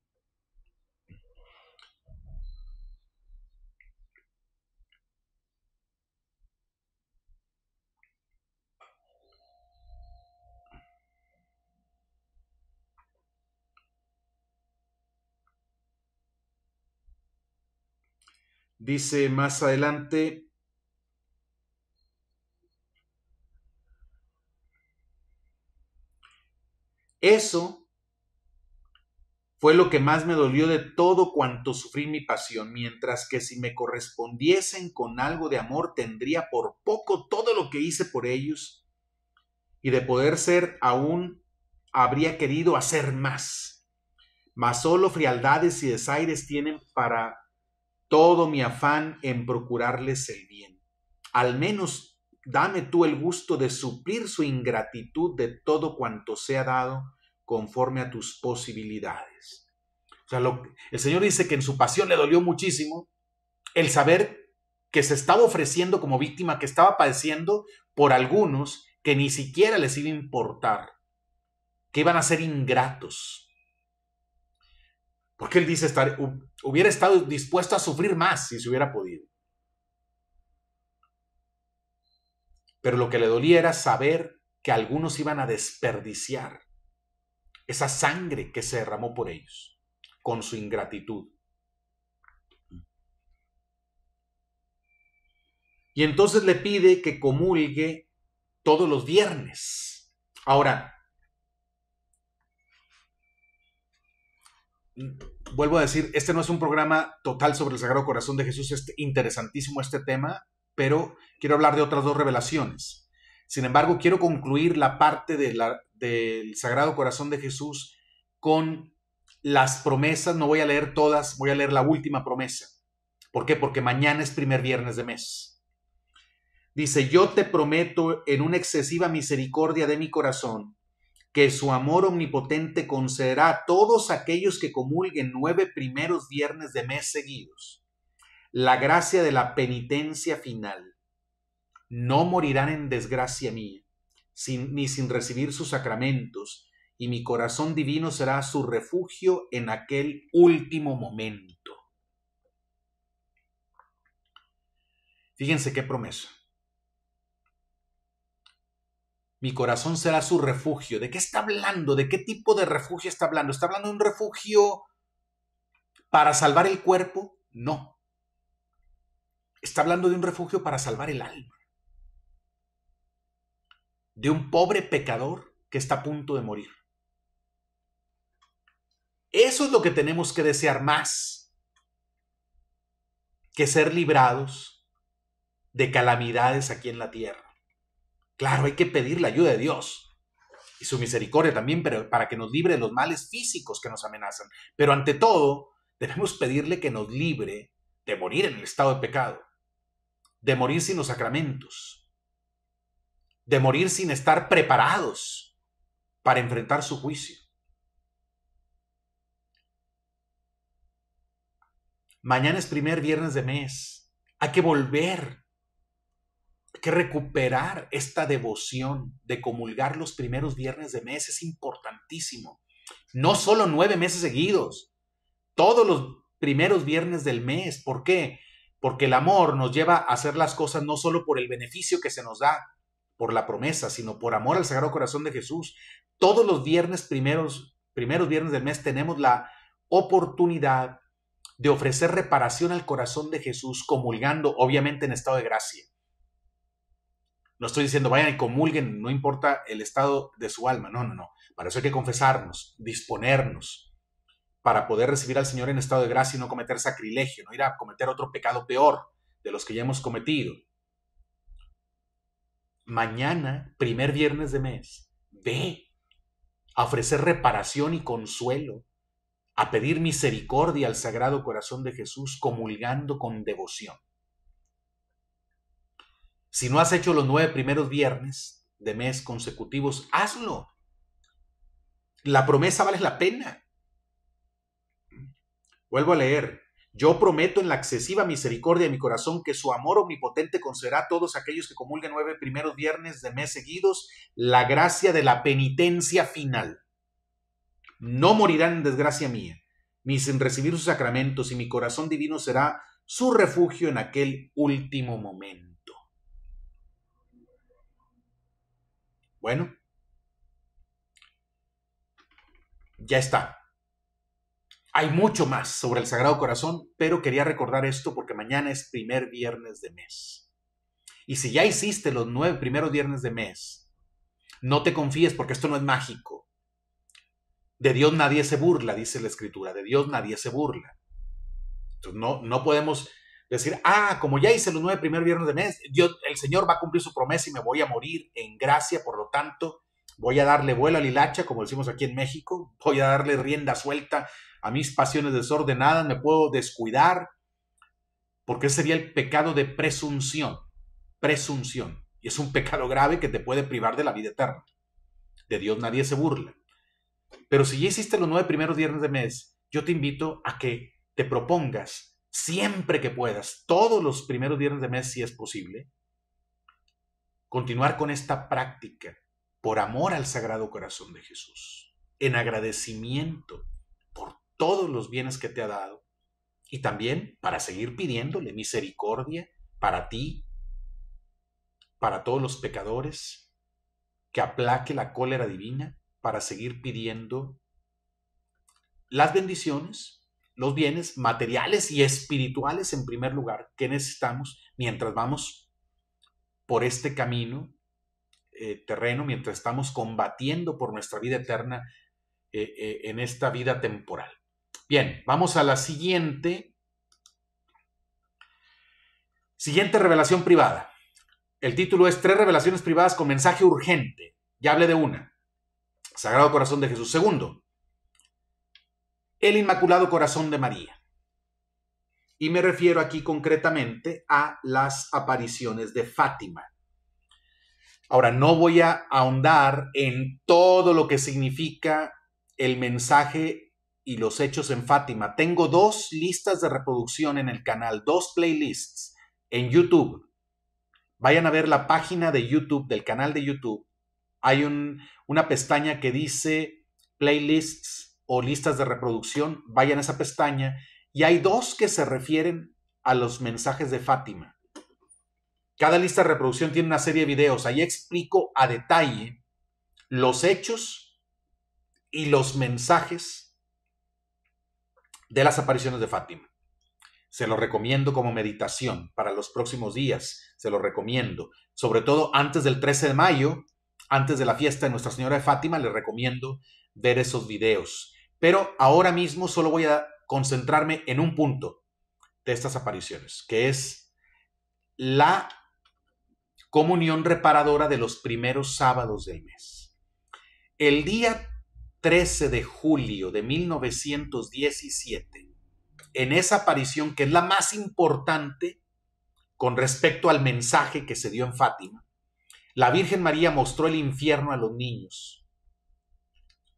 Dice más adelante, Eso fue lo que más me dolió de todo cuanto sufrí mi pasión, mientras que si me correspondiesen con algo de amor tendría por poco todo lo que hice por ellos, y de poder ser aún habría querido hacer más. Mas solo frialdades y desaires tienen para todo mi afán en procurarles el bien. Al menos dame tú el gusto de suplir su ingratitud de todo cuanto sea dado conforme a tus posibilidades. O sea, el Señor dice que en su pasión le dolió muchísimo el saber que se estaba ofreciendo como víctima, que estaba padeciendo por algunos que ni siquiera les iba a importar, que iban a ser ingratos. Porque él dice estar, Hubiera estado dispuesto a sufrir más si se hubiera podido. Pero lo que le dolía era saber que algunos iban a desperdiciar esa sangre que se derramó por ellos con su ingratitud. Y entonces le pide que comulgue todos los viernes. Ahora, vuelvo a decir, este no es un programa total sobre el Sagrado Corazón de Jesús, es este, interesantísimo este tema, pero quiero hablar de otras dos revelaciones. Sin embargo, quiero concluir la parte del Sagrado Corazón de Jesús con las promesas. No voy a leer todas, voy a leer la última promesa. ¿Por qué? Porque mañana es primer viernes de mes. Dice, yo te prometo en una excesiva misericordia de mi corazón que su amor omnipotente concederá a todos aquellos que comulguen nueve primeros viernes de mes seguidos la gracia de la penitencia final. No morirán en desgracia mía, ni sin recibir sus sacramentos, y mi corazón divino será su refugio en aquel último momento. Fíjense qué promesa mi corazón será su refugio. ¿De qué está hablando? ¿De qué tipo de refugio está hablando? ¿Está hablando de un refugio para salvar el cuerpo? No. Está hablando de un refugio para salvar el alma. De un pobre pecador que está a punto de morir. Eso es lo que tenemos que desear más que ser librados de calamidades aquí en la tierra. Claro, hay que pedir la ayuda de Dios y su misericordia también pero para que nos libre de los males físicos que nos amenazan. Pero ante todo, debemos pedirle que nos libre de morir en el estado de pecado, de morir sin los sacramentos, de morir sin estar preparados para enfrentar su juicio. Mañana es primer viernes de mes. Hay que volver que recuperar esta devoción de comulgar los primeros viernes de mes es importantísimo. No solo nueve meses seguidos, todos los primeros viernes del mes. ¿Por qué? Porque el amor nos lleva a hacer las cosas no solo por el beneficio que se nos da, por la promesa, sino por amor al Sagrado Corazón de Jesús. Todos los viernes primeros, primeros viernes del mes tenemos la oportunidad de ofrecer reparación al corazón de Jesús comulgando, obviamente en estado de gracia. No estoy diciendo vayan y comulguen, no importa el estado de su alma, no, no, no. Para eso hay que confesarnos, disponernos, para poder recibir al Señor en estado de gracia y no cometer sacrilegio, no ir a cometer otro pecado peor de los que ya hemos cometido. Mañana, primer viernes de mes, ve a ofrecer reparación y consuelo, a pedir misericordia al Sagrado Corazón de Jesús, comulgando con devoción. Si no has hecho los nueve primeros viernes de mes consecutivos, hazlo. La promesa vale la pena. Vuelvo a leer. Yo prometo en la excesiva misericordia de mi corazón que su amor omnipotente concederá a todos aquellos que comulguen nueve primeros viernes de mes seguidos la gracia de la penitencia final. No morirán en desgracia mía, ni sin recibir sus sacramentos, y mi corazón divino será su refugio en aquel último momento. Bueno, ya está. Hay mucho más sobre el Sagrado Corazón, pero quería recordar esto porque mañana es primer viernes de mes. Y si ya hiciste los nueve primeros viernes de mes, no te confíes porque esto no es mágico. De Dios nadie se burla, dice la Escritura, de Dios nadie se burla. Entonces no, no podemos decir, ah, como ya hice los nueve primeros viernes de mes, Dios, el Señor va a cumplir su promesa y me voy a morir en gracia, por lo tanto, voy a darle vuelo a la como decimos aquí en México, voy a darle rienda suelta a mis pasiones desordenadas, me puedo descuidar, porque sería el pecado de presunción, presunción, y es un pecado grave que te puede privar de la vida eterna. De Dios nadie se burla. Pero si ya hiciste los nueve primeros viernes de mes, yo te invito a que te propongas siempre que puedas, todos los primeros días de mes si es posible, continuar con esta práctica por amor al Sagrado Corazón de Jesús, en agradecimiento por todos los bienes que te ha dado y también para seguir pidiéndole misericordia para ti, para todos los pecadores, que aplaque la cólera divina para seguir pidiendo las bendiciones los bienes materiales y espirituales en primer lugar que necesitamos mientras vamos por este camino eh, terreno, mientras estamos combatiendo por nuestra vida eterna eh, eh, en esta vida temporal. Bien, vamos a la siguiente. Siguiente revelación privada. El título es Tres revelaciones privadas con mensaje urgente. Ya hablé de una. Sagrado Corazón de Jesús. Segundo, el Inmaculado Corazón de María. Y me refiero aquí concretamente a las apariciones de Fátima. Ahora, no voy a ahondar en todo lo que significa el mensaje y los hechos en Fátima. Tengo dos listas de reproducción en el canal, dos playlists en YouTube. Vayan a ver la página de YouTube, del canal de YouTube. Hay una pestaña que dice playlists o listas de reproducción, vayan a esa pestaña y hay dos que se refieren a los mensajes de Fátima. Cada lista de reproducción tiene una serie de videos. Ahí explico a detalle los hechos y los mensajes de las apariciones de Fátima. Se lo recomiendo como meditación para los próximos días. Se lo recomiendo. Sobre todo antes del 13 de mayo, antes de la fiesta de Nuestra Señora de Fátima, les recomiendo ver esos videos. Pero ahora mismo solo voy a concentrarme en un punto de estas apariciones, que es la comunión reparadora de los primeros sábados del mes. El día 13 de julio de 1917, en esa aparición que es la más importante con respecto al mensaje que se dio en Fátima, la Virgen María mostró el infierno a los niños,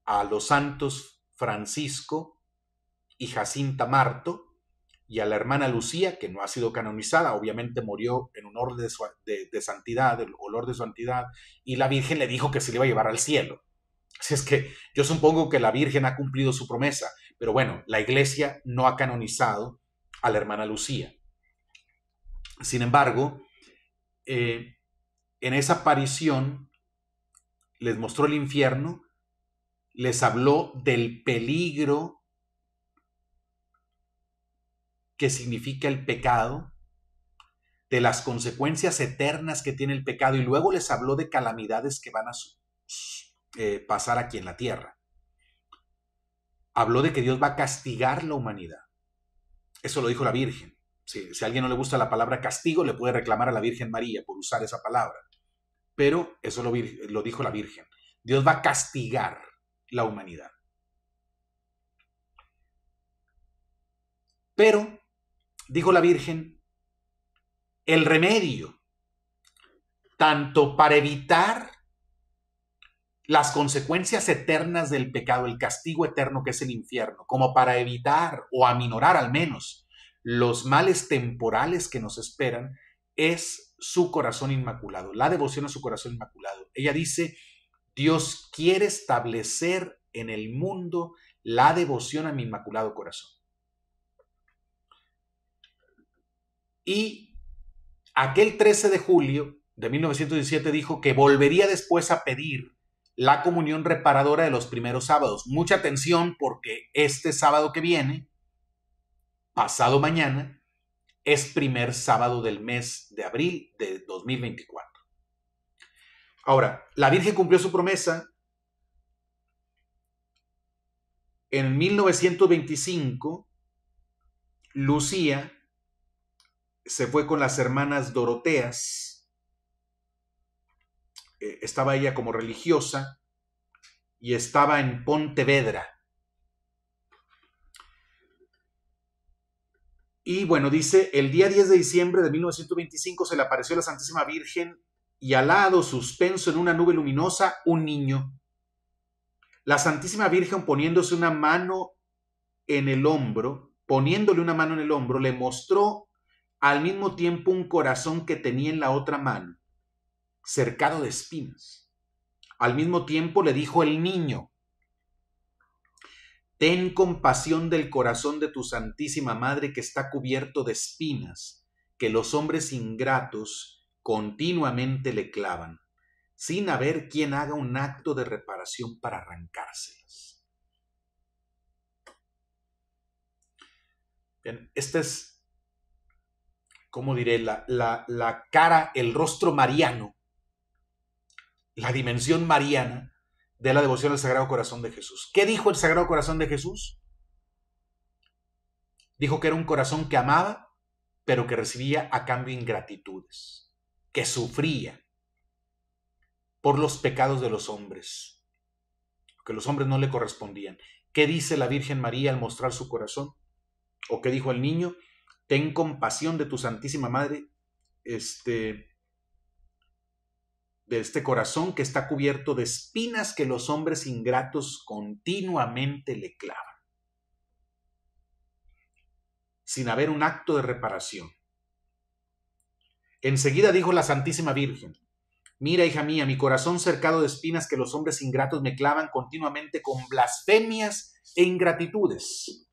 a los santos Francisco y Jacinta Marto, y a la hermana Lucía, que no ha sido canonizada, obviamente murió en honor de, de, santidad, el olor de santidad, y la Virgen le dijo que se le iba a llevar al cielo. Así es que yo supongo que la Virgen ha cumplido su promesa, pero bueno, la Iglesia no ha canonizado a la hermana Lucía. Sin embargo, eh, en esa aparición les mostró el infierno les habló del peligro que significa el pecado, de las consecuencias eternas que tiene el pecado y luego les habló de calamidades que van a eh, pasar aquí en la tierra. Habló de que Dios va a castigar la humanidad. Eso lo dijo la Virgen. Si, a alguien no le gusta la palabra castigo, le puede reclamar a la Virgen María por usar esa palabra. Pero eso lo dijo la Virgen. Dios va a castigar la humanidad. Pero, dijo la Virgen, el remedio, tanto para evitar las consecuencias eternas del pecado, el castigo eterno que es el infierno, como para evitar o aminorar al menos los males temporales que nos esperan, es su corazón inmaculado, la devoción a su corazón inmaculado. Ella dice, Dios quiere establecer en el mundo la devoción a mi Inmaculado Corazón. Y aquel 13 de julio de 1917 dijo que volvería después a pedir la comunión reparadora de los primeros sábados. Mucha atención porque este sábado que viene, pasado mañana, es primer sábado del mes de abril de 2024. Ahora, la Virgen cumplió su promesa. En 1925, Lucía se fue con las hermanas Doroteas. Eh, estaba ella como religiosa y estaba en Pontevedra. Y bueno, dice, el día 10 de diciembre de 1925 se le apareció la Santísima Virgen y al lado suspenso en una nube luminosa, un niño. La Santísima Virgen poniéndose una mano en el hombro, poniéndole una mano en el hombro, le mostró al mismo tiempo un corazón que tenía en la otra mano, cercado de espinas. Al mismo tiempo le dijo el niño, Ten compasión del corazón de tu Santísima Madre que está cubierto de espinas, que los hombres ingratos continuamente le clavan, sin haber quien haga un acto de reparación para arrancárselas. Bien, esta es, ¿cómo diré? La, la, la cara, el rostro mariano, la dimensión mariana de la devoción al Sagrado Corazón de Jesús. ¿Qué dijo el Sagrado Corazón de Jesús? Dijo que era un corazón que amaba, pero que recibía a cambio ingratitudes que sufría por los pecados de los hombres, que los hombres no le correspondían. ¿Qué dice la Virgen María al mostrar su corazón? ¿O qué dijo el niño? Ten compasión de tu Santísima Madre, este, de este corazón que está cubierto de espinas que los hombres ingratos continuamente le clavan, sin haber un acto de reparación. Enseguida dijo la Santísima Virgen, Mira, hija mía, mi corazón cercado de espinas que los hombres ingratos me clavan continuamente con blasfemias e ingratitudes.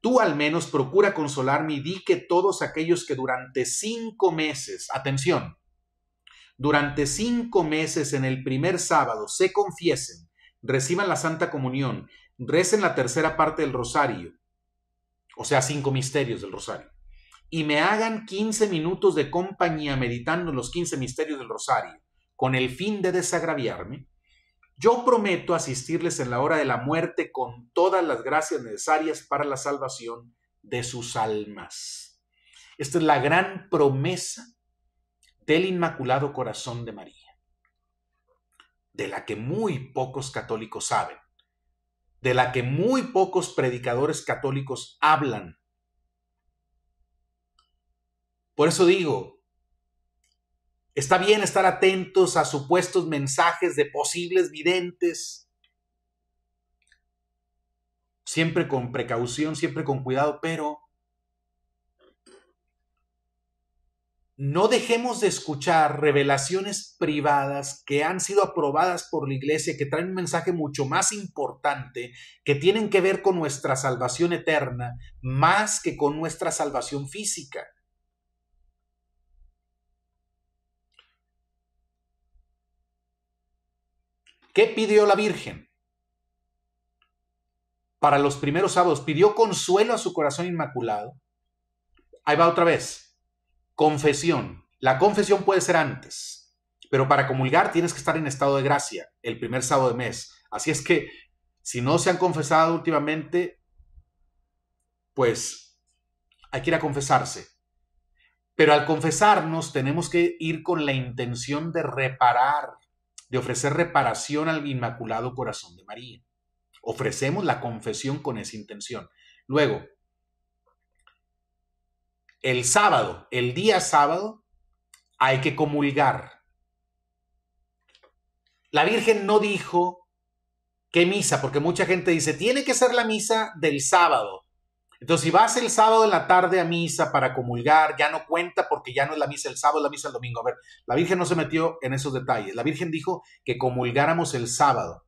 Tú al menos procura consolarme y di que todos aquellos que durante cinco meses, atención, durante cinco meses en el primer sábado se confiesen, reciban la Santa Comunión, recen la tercera parte del rosario, o sea, cinco misterios del rosario y me hagan 15 minutos de compañía meditando los 15 misterios del rosario con el fin de desagraviarme, yo prometo asistirles en la hora de la muerte con todas las gracias necesarias para la salvación de sus almas. Esta es la gran promesa del Inmaculado Corazón de María, de la que muy pocos católicos saben, de la que muy pocos predicadores católicos hablan, por eso digo, está bien estar atentos a supuestos mensajes de posibles videntes, siempre con precaución, siempre con cuidado, pero no dejemos de escuchar revelaciones privadas que han sido aprobadas por la iglesia, que traen un mensaje mucho más importante, que tienen que ver con nuestra salvación eterna, más que con nuestra salvación física. ¿Qué pidió la Virgen? Para los primeros sábados, pidió consuelo a su corazón inmaculado. Ahí va otra vez. Confesión. La confesión puede ser antes, pero para comulgar tienes que estar en estado de gracia el primer sábado de mes. Así es que si no se han confesado últimamente, pues hay que ir a confesarse. Pero al confesarnos tenemos que ir con la intención de reparar de ofrecer reparación al Inmaculado Corazón de María. Ofrecemos la confesión con esa intención. Luego, el sábado, el día sábado, hay que comulgar. La Virgen no dijo qué misa, porque mucha gente dice, tiene que ser la misa del sábado. Entonces, si vas el sábado en la tarde a misa para comulgar, ya no cuenta porque ya no es la misa el sábado, es la misa el domingo. A ver, la Virgen no se metió en esos detalles. La Virgen dijo que comulgáramos el sábado.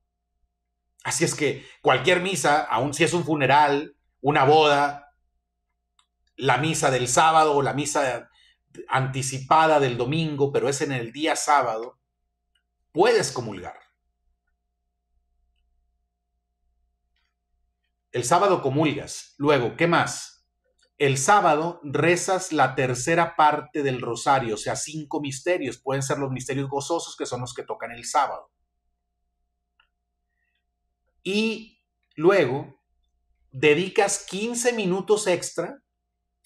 Así es que cualquier misa, aun si es un funeral, una boda, la misa del sábado o la misa anticipada del domingo, pero es en el día sábado, puedes comulgar. El sábado comulgas. Luego, ¿qué más? El sábado rezas la tercera parte del rosario, o sea, cinco misterios. Pueden ser los misterios gozosos, que son los que tocan el sábado. Y luego, dedicas 15 minutos extra,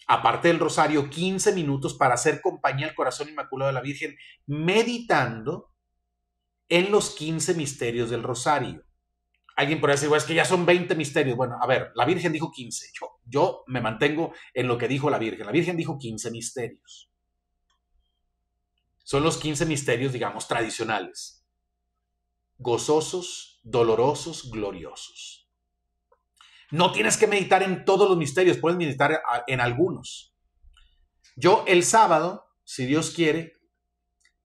aparte del rosario, 15 minutos para hacer compañía al corazón inmaculado de la Virgen, meditando en los 15 misterios del rosario alguien podría decir, es que ya son 20 misterios. Bueno, a ver, la Virgen dijo 15. Yo, yo me mantengo en lo que dijo la Virgen. La Virgen dijo 15 misterios. Son los 15 misterios, digamos, tradicionales. Gozosos, dolorosos, gloriosos. No tienes que meditar en todos los misterios, puedes meditar en algunos. Yo el sábado, si Dios quiere,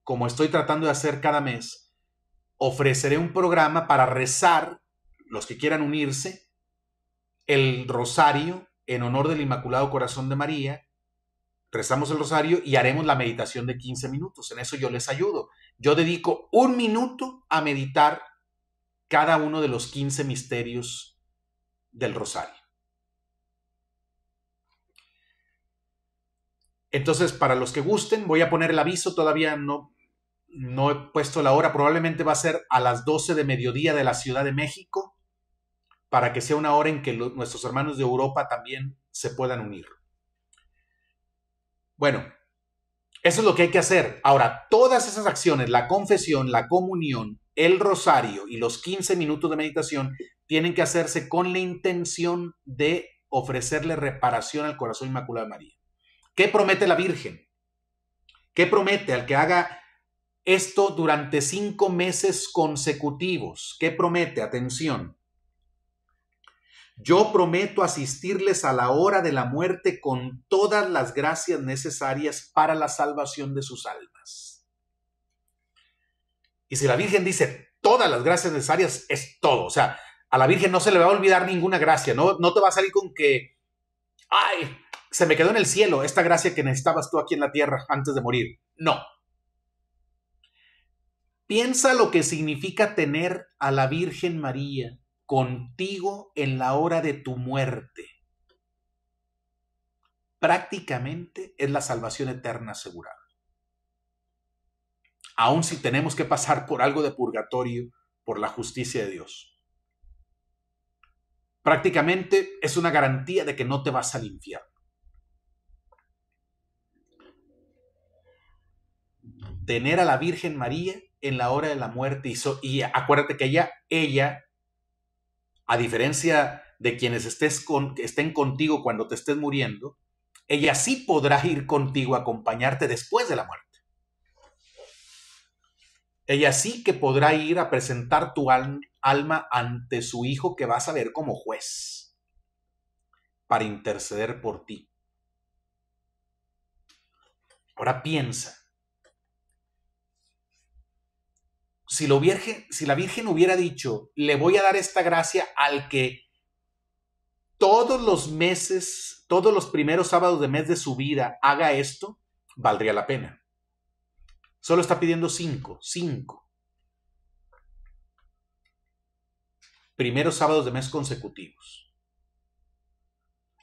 como estoy tratando de hacer cada mes, ofreceré un programa para rezar los que quieran unirse, el rosario en honor del Inmaculado Corazón de María, rezamos el rosario y haremos la meditación de 15 minutos. En eso yo les ayudo. Yo dedico un minuto a meditar cada uno de los 15 misterios del rosario. Entonces, para los que gusten, voy a poner el aviso, todavía no, no he puesto la hora, probablemente va a ser a las 12 de mediodía de la Ciudad de México, para que sea una hora en que nuestros hermanos de Europa también se puedan unir. Bueno, eso es lo que hay que hacer. Ahora, todas esas acciones, la confesión, la comunión, el rosario y los 15 minutos de meditación, tienen que hacerse con la intención de ofrecerle reparación al corazón inmaculado de María. ¿Qué promete la Virgen? ¿Qué promete al que haga esto durante cinco meses consecutivos? ¿Qué promete? Atención. Yo prometo asistirles a la hora de la muerte con todas las gracias necesarias para la salvación de sus almas. Y si la Virgen dice todas las gracias necesarias, es todo. O sea, a la Virgen no se le va a olvidar ninguna gracia. No, no te va a salir con que, ay, se me quedó en el cielo esta gracia que necesitabas tú aquí en la tierra antes de morir. No. Piensa lo que significa tener a la Virgen María contigo en la hora de tu muerte. Prácticamente es la salvación eterna asegurada. Aun si tenemos que pasar por algo de purgatorio por la justicia de Dios. Prácticamente es una garantía de que no te vas al infierno. Tener a la Virgen María en la hora de la muerte y, y acuérdate que ella, ella a diferencia de quienes estés con, estén contigo cuando te estés muriendo, ella sí podrá ir contigo a acompañarte después de la muerte. Ella sí que podrá ir a presentar tu alma ante su hijo que vas a ver como juez para interceder por ti. Ahora piensa, si, la Virgen hubiera dicho, le voy a dar esta gracia al que todos los meses, todos los primeros sábados de mes de su vida haga esto, valdría la pena. Solo está pidiendo cinco, cinco. Primeros sábados de mes consecutivos.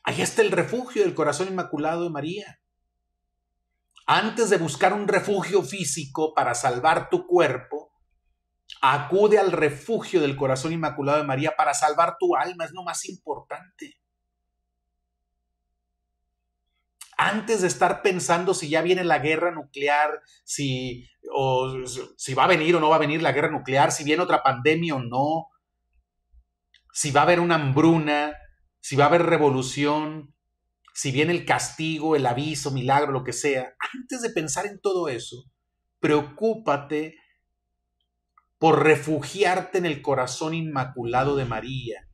Ahí está el refugio del corazón inmaculado de María. Antes de buscar un refugio físico para salvar tu cuerpo, Acude al refugio del corazón inmaculado de María para salvar tu alma, es lo más importante. Antes de estar pensando si ya viene la guerra nuclear, si, o, si va a venir o no va a venir la guerra nuclear, si viene otra pandemia o no, si va a haber una hambruna, si va a haber revolución, si viene el castigo, el aviso, milagro, lo que sea, antes de pensar en todo eso, preocúpate por refugiarte en el corazón inmaculado de María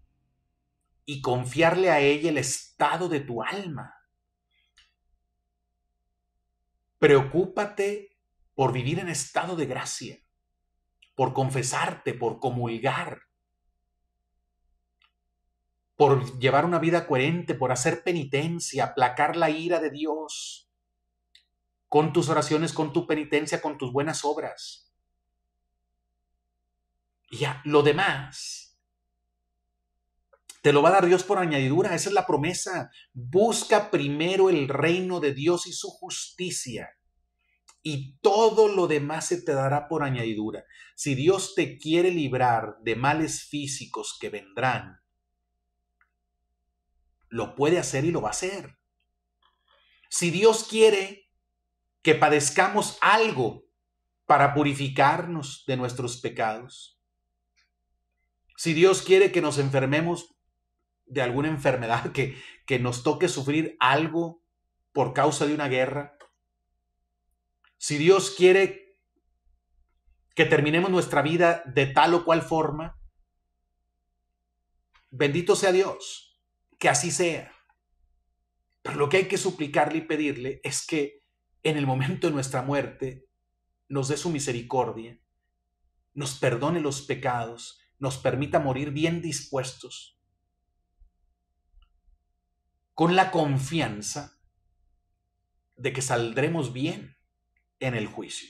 y confiarle a ella el estado de tu alma. Preocúpate por vivir en estado de gracia, por confesarte, por comulgar, por llevar una vida coherente, por hacer penitencia, aplacar la ira de Dios, con tus oraciones, con tu penitencia, con tus buenas obras ya, lo demás, te lo va a dar Dios por añadidura, esa es la promesa. Busca primero el reino de Dios y su justicia. Y todo lo demás se te dará por añadidura. Si Dios te quiere librar de males físicos que vendrán, lo puede hacer y lo va a hacer. Si Dios quiere que padezcamos algo para purificarnos de nuestros pecados, si Dios quiere que nos enfermemos de alguna enfermedad, que, nos toque sufrir algo por causa de una guerra, si Dios quiere que terminemos nuestra vida de tal o cual forma, bendito sea Dios, que así sea. Pero lo que hay que suplicarle y pedirle es que en el momento de nuestra muerte nos dé su misericordia, nos perdone los pecados nos permita morir bien dispuestos, con la confianza de que saldremos bien en el juicio.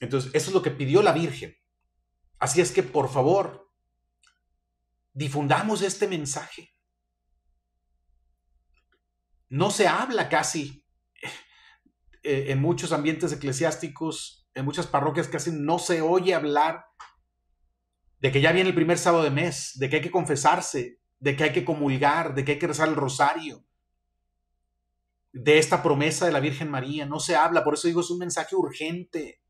Entonces, eso es lo que pidió la Virgen. Así es que, por favor, difundamos este mensaje. No se habla casi eh, en muchos ambientes eclesiásticos, en muchas parroquias casi no se oye hablar de que ya viene el primer sábado de mes, de que hay que confesarse, de que hay que comulgar, de que hay que rezar el rosario, de esta promesa de la Virgen María. No se habla, por eso digo, es un mensaje urgente.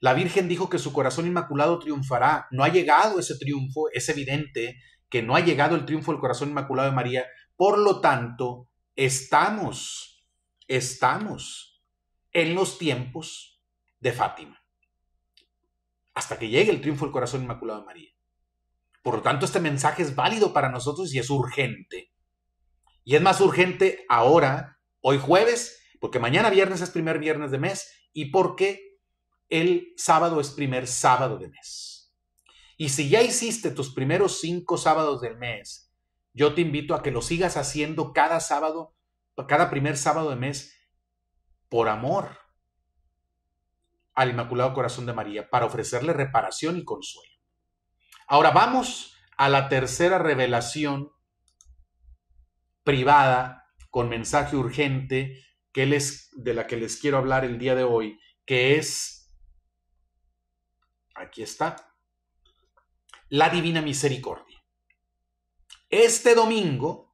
La Virgen dijo que su corazón inmaculado triunfará. No ha llegado ese triunfo, es evidente que no ha llegado el triunfo del corazón inmaculado de María. Por lo tanto, estamos, estamos en los tiempos de Fátima, hasta que llegue el triunfo del corazón inmaculado de María. Por lo tanto, este mensaje es válido para nosotros y es urgente. Y es más urgente ahora, hoy jueves, porque mañana viernes es primer viernes de mes y porque el sábado es primer sábado de mes. Y si ya hiciste tus primeros cinco sábados del mes, yo te invito a que lo sigas haciendo cada sábado, cada primer sábado de mes, por amor al Inmaculado Corazón de María para ofrecerle reparación y consuelo. Ahora vamos a la tercera revelación privada con mensaje urgente que les, de la que les quiero hablar el día de hoy, que es, aquí está, la Divina Misericordia. Este domingo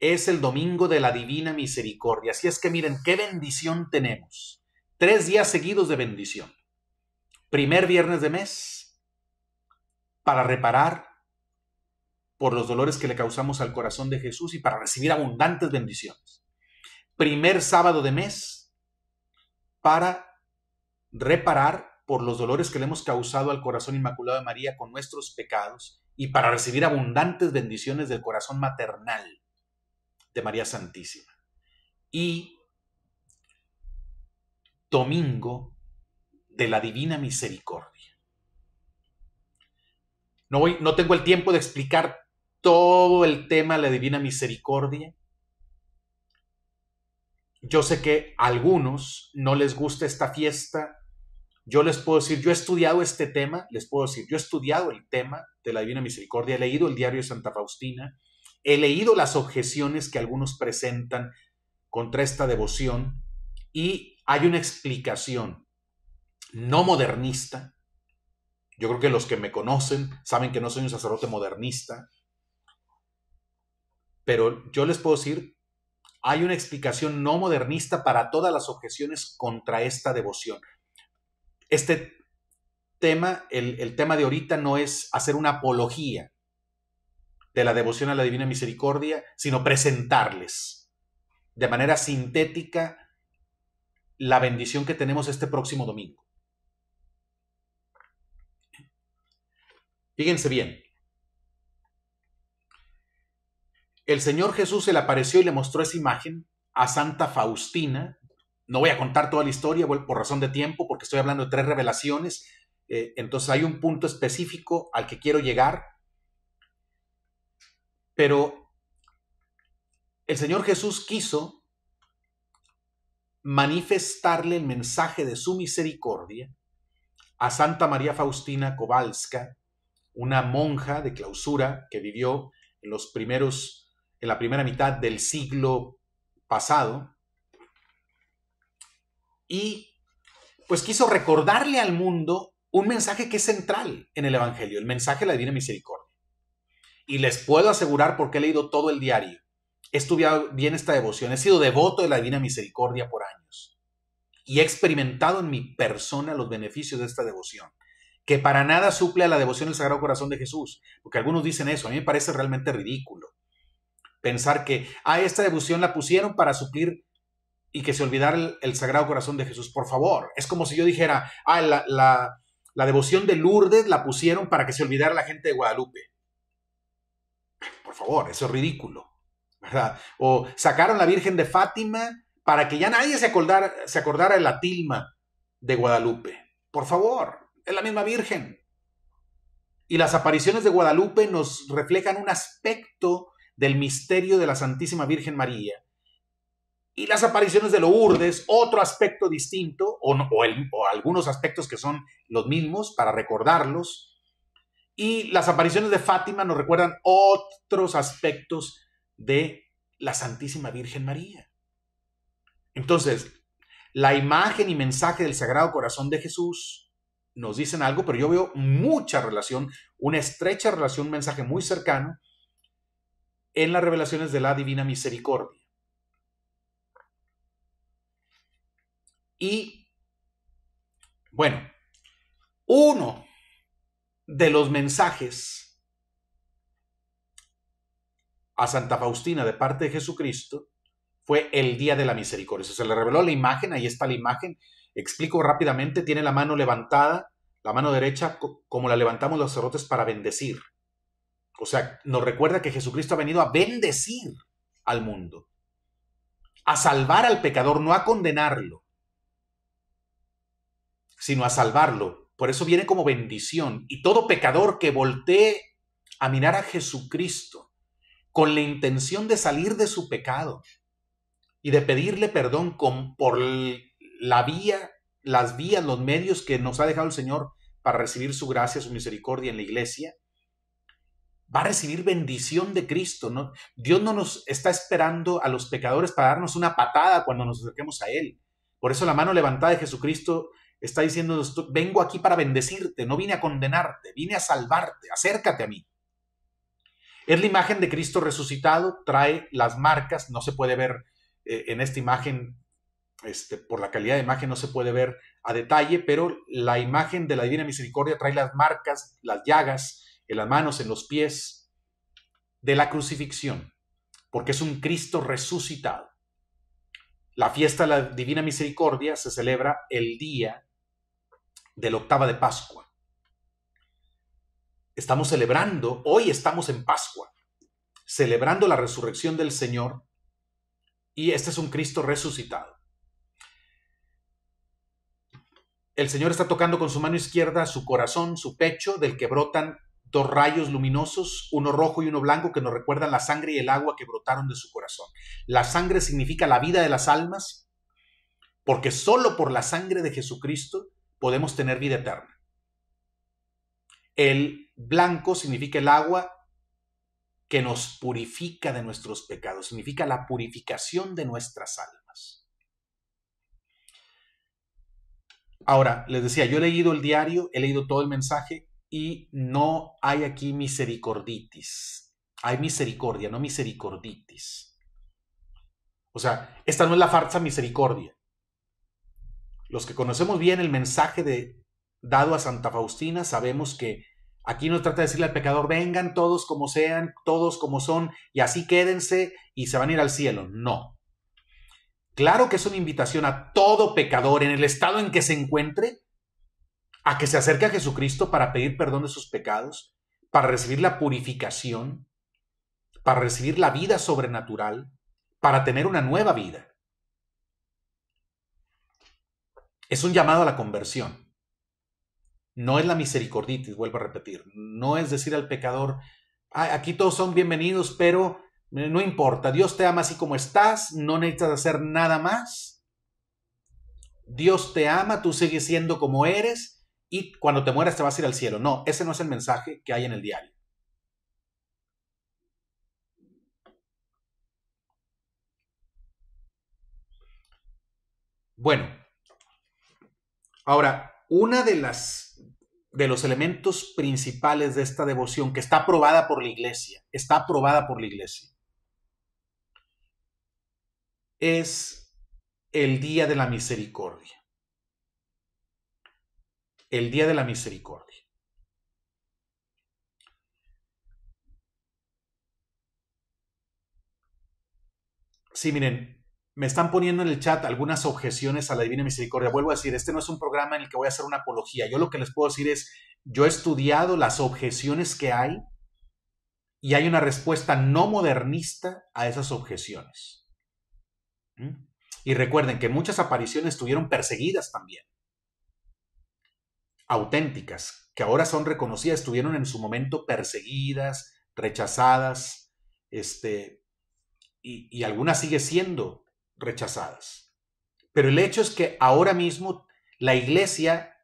es el domingo de la divina misericordia. Así es que miren, qué bendición tenemos. Tres días seguidos de bendición. Primer viernes de mes para reparar por los dolores que le causamos al corazón de Jesús y para recibir abundantes bendiciones. Primer sábado de mes para reparar por los dolores que le hemos causado al corazón inmaculado de María con nuestros pecados y para recibir abundantes bendiciones del corazón maternal de María Santísima. Y domingo de la Divina Misericordia. No, voy, no tengo el tiempo de explicar todo el tema de la Divina Misericordia. Yo sé que a algunos no les gusta esta fiesta. Yo les puedo decir, yo he estudiado este tema, les puedo decir, yo he estudiado el tema de la Divina Misericordia, he leído el diario de Santa Faustina, He leído las objeciones que algunos presentan contra esta devoción y hay una explicación no modernista. Yo creo que los que me conocen saben que no soy un sacerdote modernista, pero yo les puedo decir, hay una explicación no modernista para todas las objeciones contra esta devoción. Este tema, el, tema de ahorita no es hacer una apología de la devoción a la Divina Misericordia, sino presentarles de manera sintética la bendición que tenemos este próximo domingo. Fíjense bien. El Señor Jesús se le apareció y le mostró esa imagen a Santa Faustina. No voy a contar toda la historia por razón de tiempo, porque estoy hablando de tres revelaciones. Eh, entonces hay un punto específico al que quiero llegar, pero el Señor Jesús quiso manifestarle el mensaje de su misericordia a Santa María Faustina Kowalska, una monja de clausura que vivió en los primeros en la primera mitad del siglo pasado y pues quiso recordarle al mundo un mensaje que es central en el evangelio, el mensaje de la divina misericordia y les puedo asegurar porque he leído todo el diario. He estudiado bien esta devoción, he sido devoto de la Divina Misericordia por años y he experimentado en mi persona los beneficios de esta devoción, que para nada suple a la devoción del Sagrado Corazón de Jesús, porque algunos dicen eso, a mí me parece realmente ridículo pensar que, a esta devoción la pusieron para suplir y que se olvidara el, Sagrado Corazón de Jesús, por favor. Es como si yo dijera, ah, la, la devoción de Lourdes la pusieron para que se olvidara la gente de Guadalupe. Por favor, eso es ridículo, ¿verdad? O sacaron la Virgen de Fátima para que ya nadie se acordara, de la tilma de Guadalupe. Por favor, es la misma Virgen. Y las apariciones de Guadalupe nos reflejan un aspecto del misterio de la Santísima Virgen María. Y las apariciones de Lourdes, otro aspecto distinto, o algunos aspectos que son los mismos para recordarlos, y las apariciones de Fátima nos recuerdan otros aspectos de la Santísima Virgen María. Entonces, la imagen y mensaje del Sagrado Corazón de Jesús nos dicen algo, pero yo veo mucha relación, una estrecha relación, un mensaje muy cercano en las revelaciones de la Divina Misericordia. Y, bueno, uno de los mensajes a Santa Faustina de parte de Jesucristo fue el día de la misericordia. Se le reveló la imagen, ahí está la imagen. Explico rápidamente, tiene la mano levantada, la mano derecha como la levantamos los sacerdotes para bendecir. O sea, nos recuerda que Jesucristo ha venido a bendecir al mundo, a salvar al pecador, no a condenarlo, sino a salvarlo por eso viene como bendición. Y todo pecador que voltee a mirar a Jesucristo con la intención de salir de su pecado y de pedirle perdón con, por la vía, las vías, los medios que nos ha dejado el Señor para recibir su gracia, su misericordia en la iglesia, va a recibir bendición de Cristo. Dios no nos está esperando a los pecadores para darnos una patada cuando nos acerquemos a Él. Por eso la mano levantada de Jesucristo está diciendo, vengo aquí para bendecirte, no vine a condenarte, vine a salvarte, acércate a mí. Es la imagen de Cristo resucitado, trae las marcas, no se puede ver eh, en esta imagen, este, por la calidad de imagen no se puede ver a detalle, pero la imagen de la Divina Misericordia trae las marcas, las llagas, en las manos, en los pies, de la crucifixión, porque es un Cristo resucitado. La fiesta de la Divina Misericordia se celebra el día de la octava de Pascua. Estamos celebrando, hoy estamos en Pascua, celebrando la resurrección del Señor y este es un Cristo resucitado. El Señor está tocando con su mano izquierda su corazón, su pecho, del que brotan dos rayos luminosos, uno rojo y uno blanco, que nos recuerdan la sangre y el agua que brotaron de su corazón. La sangre significa la vida de las almas, porque solo por la sangre de Jesucristo podemos tener vida eterna. El blanco significa el agua que nos purifica de nuestros pecados, significa la purificación de nuestras almas. Ahora, les decía, yo he leído el diario, he leído todo el mensaje y no hay aquí misericorditis. Hay misericordia, no misericorditis. O sea, esta no es la farsa misericordia. Los que conocemos bien el mensaje de, dado a Santa Faustina sabemos que aquí no trata de decirle al pecador, vengan todos como sean, todos como son, y así quédense y se van a ir al cielo. No. Claro que es una invitación a todo pecador en el estado en que se encuentre a que se acerque a Jesucristo para pedir perdón de sus pecados, para recibir la purificación, para recibir la vida sobrenatural, para tener una nueva vida. Es un llamado a la conversión. No es la misericordia. vuelvo a repetir. No es decir al pecador, aquí todos son bienvenidos, pero eh, no importa, Dios te ama así como estás, no necesitas hacer nada más. Dios te ama, tú sigues siendo como eres y cuando te mueras te vas a ir al cielo. No, ese no es el mensaje que hay en el diario. Bueno, Ahora, una de las de los elementos principales de esta devoción que está aprobada por la iglesia, está aprobada por la iglesia, es el día de la misericordia. El día de la misericordia. Sí, miren, me están poniendo en el chat algunas objeciones a la Divina Misericordia. Vuelvo a decir, este no es un programa en el que voy a hacer una apología. Yo lo que les puedo decir es, yo he estudiado las objeciones que hay y hay una respuesta no modernista a esas objeciones. ¿Mm? Y recuerden que muchas apariciones estuvieron perseguidas también. Auténticas, que ahora son reconocidas, estuvieron en su momento perseguidas, rechazadas, este, y, y alguna sigue siendo rechazadas. Pero el hecho es que ahora mismo la iglesia,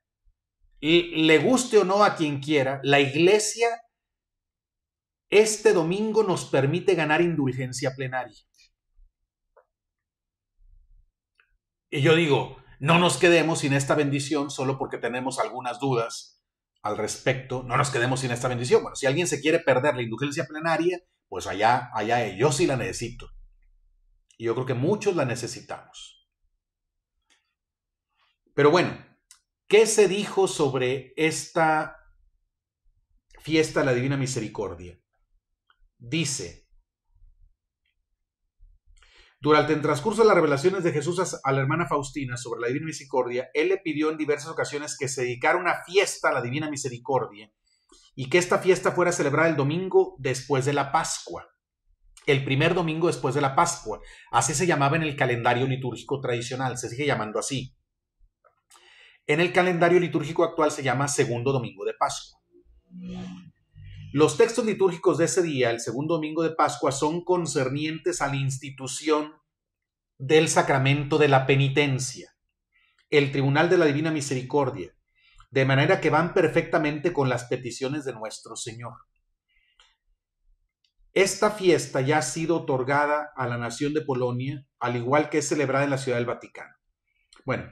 le guste o no a quien quiera, la iglesia este domingo nos permite ganar indulgencia plenaria. Y yo digo, no nos quedemos sin esta bendición solo porque tenemos algunas dudas al respecto, no nos quedemos sin esta bendición. Bueno, si alguien se quiere perder la indulgencia plenaria, pues allá, allá yo sí la necesito. Y yo creo que muchos la necesitamos. Pero bueno, ¿qué se dijo sobre esta fiesta de la Divina Misericordia? Dice, durante el transcurso de las revelaciones de Jesús a la hermana Faustina sobre la Divina Misericordia, él le pidió en diversas ocasiones que se dedicara una fiesta a la Divina Misericordia y que esta fiesta fuera celebrada el domingo después de la Pascua el primer domingo después de la Pascua. Así se llamaba en el calendario litúrgico tradicional, se sigue llamando así. En el calendario litúrgico actual se llama segundo domingo de Pascua. Los textos litúrgicos de ese día, el segundo domingo de Pascua, son concernientes a la institución del sacramento de la penitencia, el tribunal de la divina misericordia, de manera que van perfectamente con las peticiones de nuestro Señor. Esta fiesta ya ha sido otorgada a la nación de Polonia, al igual que es celebrada en la Ciudad del Vaticano. Bueno,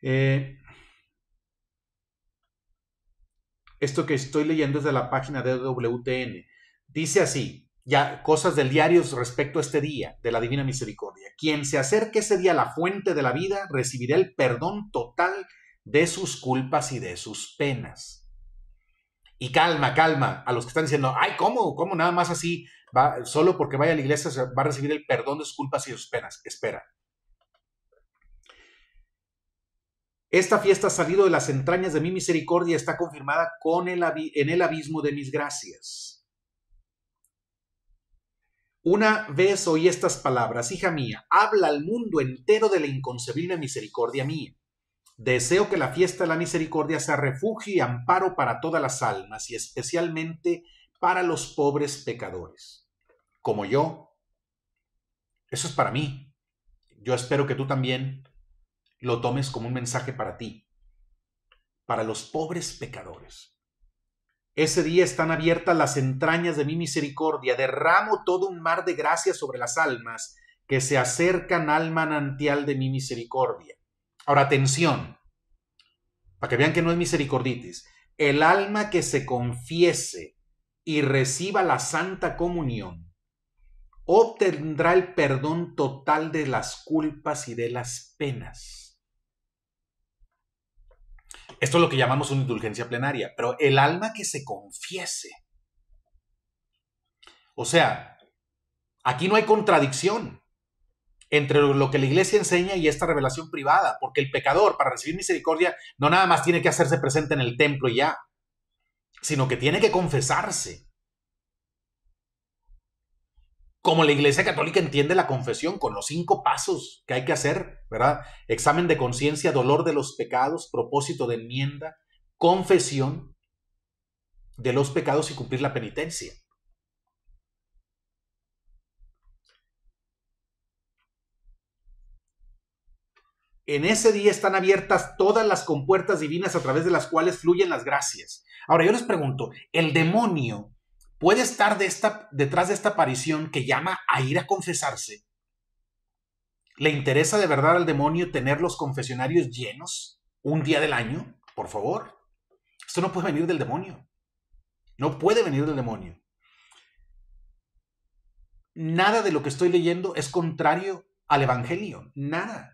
eh, esto que estoy leyendo es de la página de WTN. Dice así, ya cosas del diario respecto a este día de la Divina Misericordia. Quien se acerque ese día a la fuente de la vida recibirá el perdón total de sus culpas y de sus penas. Y calma, calma, a los que están diciendo, ay, ¿cómo? ¿Cómo nada más así? solo porque vaya a la iglesia va a recibir el perdón de sus culpas y sus penas. Espera. Esta fiesta ha salido de las entrañas de mi misericordia, está confirmada con en el abismo de mis gracias. Una vez oí estas palabras, hija mía, habla al mundo entero de la inconcebible misericordia mía. Deseo que la fiesta de la misericordia sea refugio y amparo para todas las almas y especialmente para los pobres pecadores, como yo. Eso es para mí. Yo espero que tú también lo tomes como un mensaje para ti, para los pobres pecadores. Ese día están abiertas las entrañas de mi misericordia, derramo todo un mar de gracia sobre las almas que se acercan al manantial de mi misericordia Ahora, atención, para que vean que no es misericorditis. El alma que se confiese y reciba la santa comunión obtendrá el perdón total de las culpas y de las penas. Esto es lo que llamamos una indulgencia plenaria, pero el alma que se confiese. O sea, aquí no hay contradicción entre lo que la iglesia enseña y esta revelación privada, porque el pecador para recibir misericordia no nada más tiene que hacerse presente en el templo y ya, sino que tiene que confesarse. Como la iglesia católica entiende la confesión con los cinco pasos que hay que hacer, ¿verdad? Examen de conciencia, dolor de los pecados, propósito de enmienda, confesión de los pecados y cumplir la penitencia. En ese día están abiertas todas las compuertas divinas a través de las cuales fluyen las gracias. Ahora yo les pregunto, ¿el demonio puede estar detrás de esta aparición que llama a ir a confesarse? ¿Le interesa de verdad al demonio tener los confesionarios llenos un día del año? Por favor. Esto no puede venir del demonio. No puede venir del demonio. Nada de lo que estoy leyendo es contrario al Evangelio. Nada.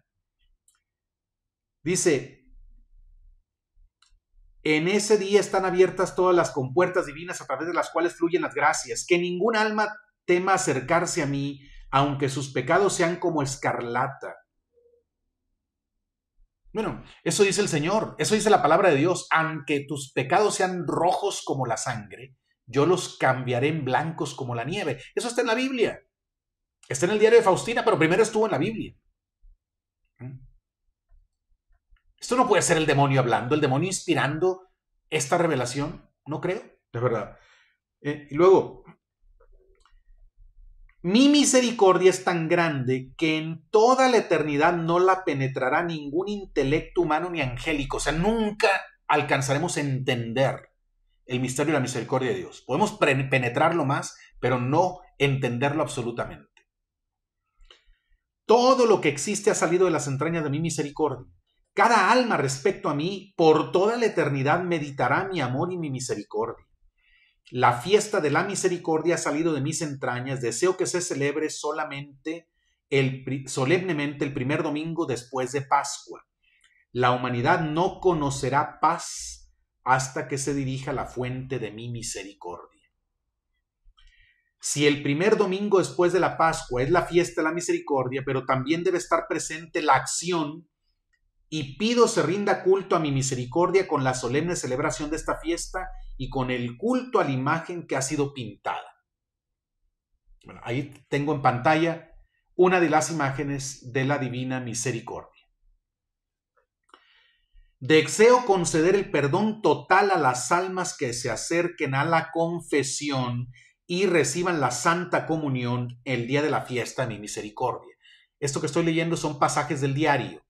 Dice, en ese día están abiertas todas las compuertas divinas a través de las cuales fluyen las gracias, que ningún alma tema acercarse a mí, aunque sus pecados sean como escarlata. Bueno, eso dice el Señor, eso dice la palabra de Dios, aunque tus pecados sean rojos como la sangre, yo los cambiaré en blancos como la nieve. Eso está en la Biblia. Está en el diario de Faustina, pero primero estuvo en la Biblia. Esto no puede ser el demonio hablando, el demonio inspirando esta revelación, no creo, de verdad. Eh, y luego, mi misericordia es tan grande que en toda la eternidad no la penetrará ningún intelecto humano ni angélico. O sea, nunca alcanzaremos a entender el misterio de la misericordia de Dios. Podemos penetrarlo más, pero no entenderlo absolutamente. Todo lo que existe ha salido de las entrañas de mi misericordia. Cada alma respecto a mí, por toda la eternidad meditará mi amor y mi misericordia. La fiesta de la misericordia ha salido de mis entrañas. Deseo que se celebre solamente el, solemnemente el primer domingo después de Pascua. La humanidad no conocerá paz hasta que se dirija la fuente de mi misericordia. Si el primer domingo después de la Pascua es la fiesta de la misericordia, pero también debe estar presente la acción y pido se rinda culto a mi misericordia con la solemne celebración de esta fiesta y con el culto a la imagen que ha sido pintada. ahí tengo en pantalla una de las imágenes de la divina misericordia. Deseo conceder el perdón total a las almas que se acerquen a la confesión y reciban la santa comunión el día de la fiesta de mi misericordia. Esto que estoy leyendo son pasajes del diario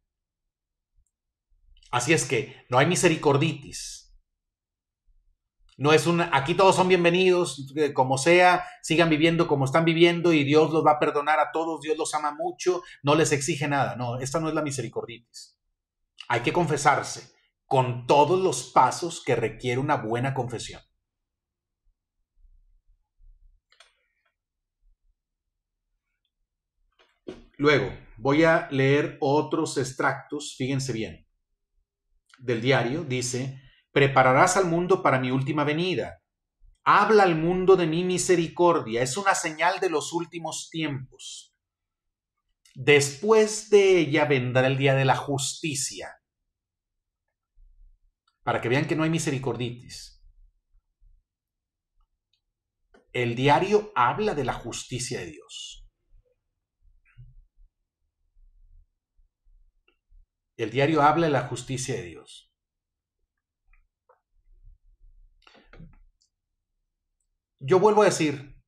Así es que no hay misericorditis. No es un, aquí todos son bienvenidos, eh, como sea, sigan viviendo como están viviendo y Dios los va a perdonar a todos, Dios los ama mucho, no les exige nada. No, esta no es la misericorditis. Hay que confesarse con todos los pasos que requiere una buena confesión. Luego, voy a leer otros extractos, fíjense bien del diario dice, prepararás al mundo para mi última venida. Habla al mundo de mi misericordia. Es una señal de los últimos tiempos. Después de ella vendrá el día de la justicia. Para que vean que no hay misericorditis. El diario habla de la justicia de Dios. El diario habla de la justicia de Dios. Yo vuelvo a decir,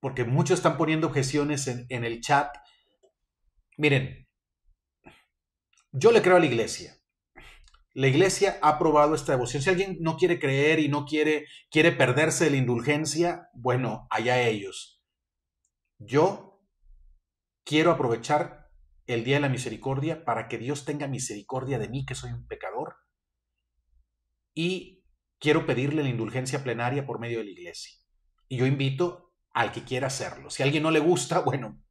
porque muchos están poniendo objeciones en, el chat. Miren, yo le creo a la iglesia. La iglesia ha aprobado esta devoción. Si alguien no quiere creer y no quiere, quiere perderse de la indulgencia, bueno, allá ellos. Yo quiero aprovechar el día de la misericordia para que Dios tenga misericordia de mí, que soy un pecador. Y quiero pedirle la indulgencia plenaria por medio de la iglesia. Y yo invito al que quiera hacerlo. Si a alguien no le gusta, bueno,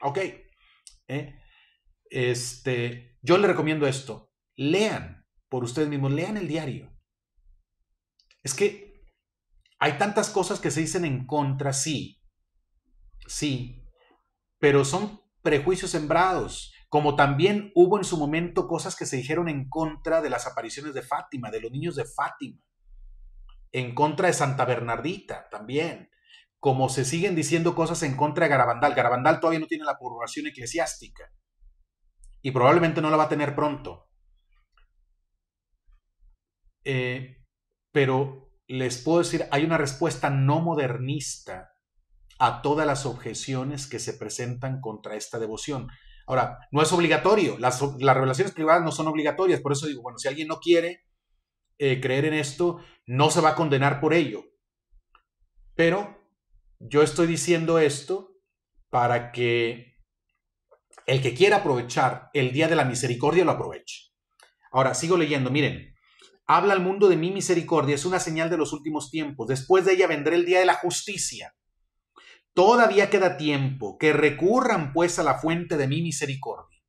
ok. ¿eh? Este, yo le recomiendo esto. Lean por ustedes mismos, lean el diario. Es que hay tantas cosas que se dicen en contra, sí, sí, pero son prejuicios sembrados, como también hubo en su momento cosas que se dijeron en contra de las apariciones de Fátima, de los niños de Fátima, en contra de Santa Bernardita también, como se siguen diciendo cosas en contra de Garabandal. Garabandal todavía no tiene la aprobación eclesiástica y probablemente no la va a tener pronto. Eh, pero les puedo decir, hay una respuesta no modernista a todas las objeciones que se presentan contra esta devoción. Ahora, no es obligatorio, las, relaciones revelaciones privadas no son obligatorias, por eso digo, bueno, si alguien no quiere eh, creer en esto, no se va a condenar por ello. Pero yo estoy diciendo esto para que el que quiera aprovechar el día de la misericordia lo aproveche. Ahora, sigo leyendo, miren, habla al mundo de mi misericordia, es una señal de los últimos tiempos, después de ella vendrá el día de la justicia Todavía queda tiempo, que recurran pues a la fuente de mi misericordia.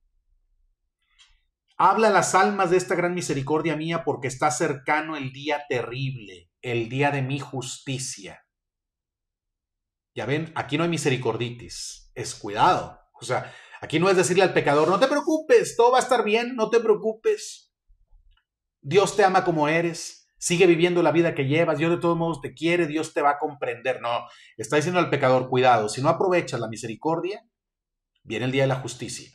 Habla las almas de esta gran misericordia mía porque está cercano el día terrible, el día de mi justicia. Ya ven, aquí no hay misericorditis, es cuidado. O sea, aquí no es decirle al pecador, no te preocupes, todo va a estar bien, no te preocupes. Dios te ama como eres, sigue viviendo la vida que llevas, Dios de todos modos te quiere, Dios te va a comprender. No, está diciendo al pecador, cuidado, si no aprovechas la misericordia, viene el día de la justicia.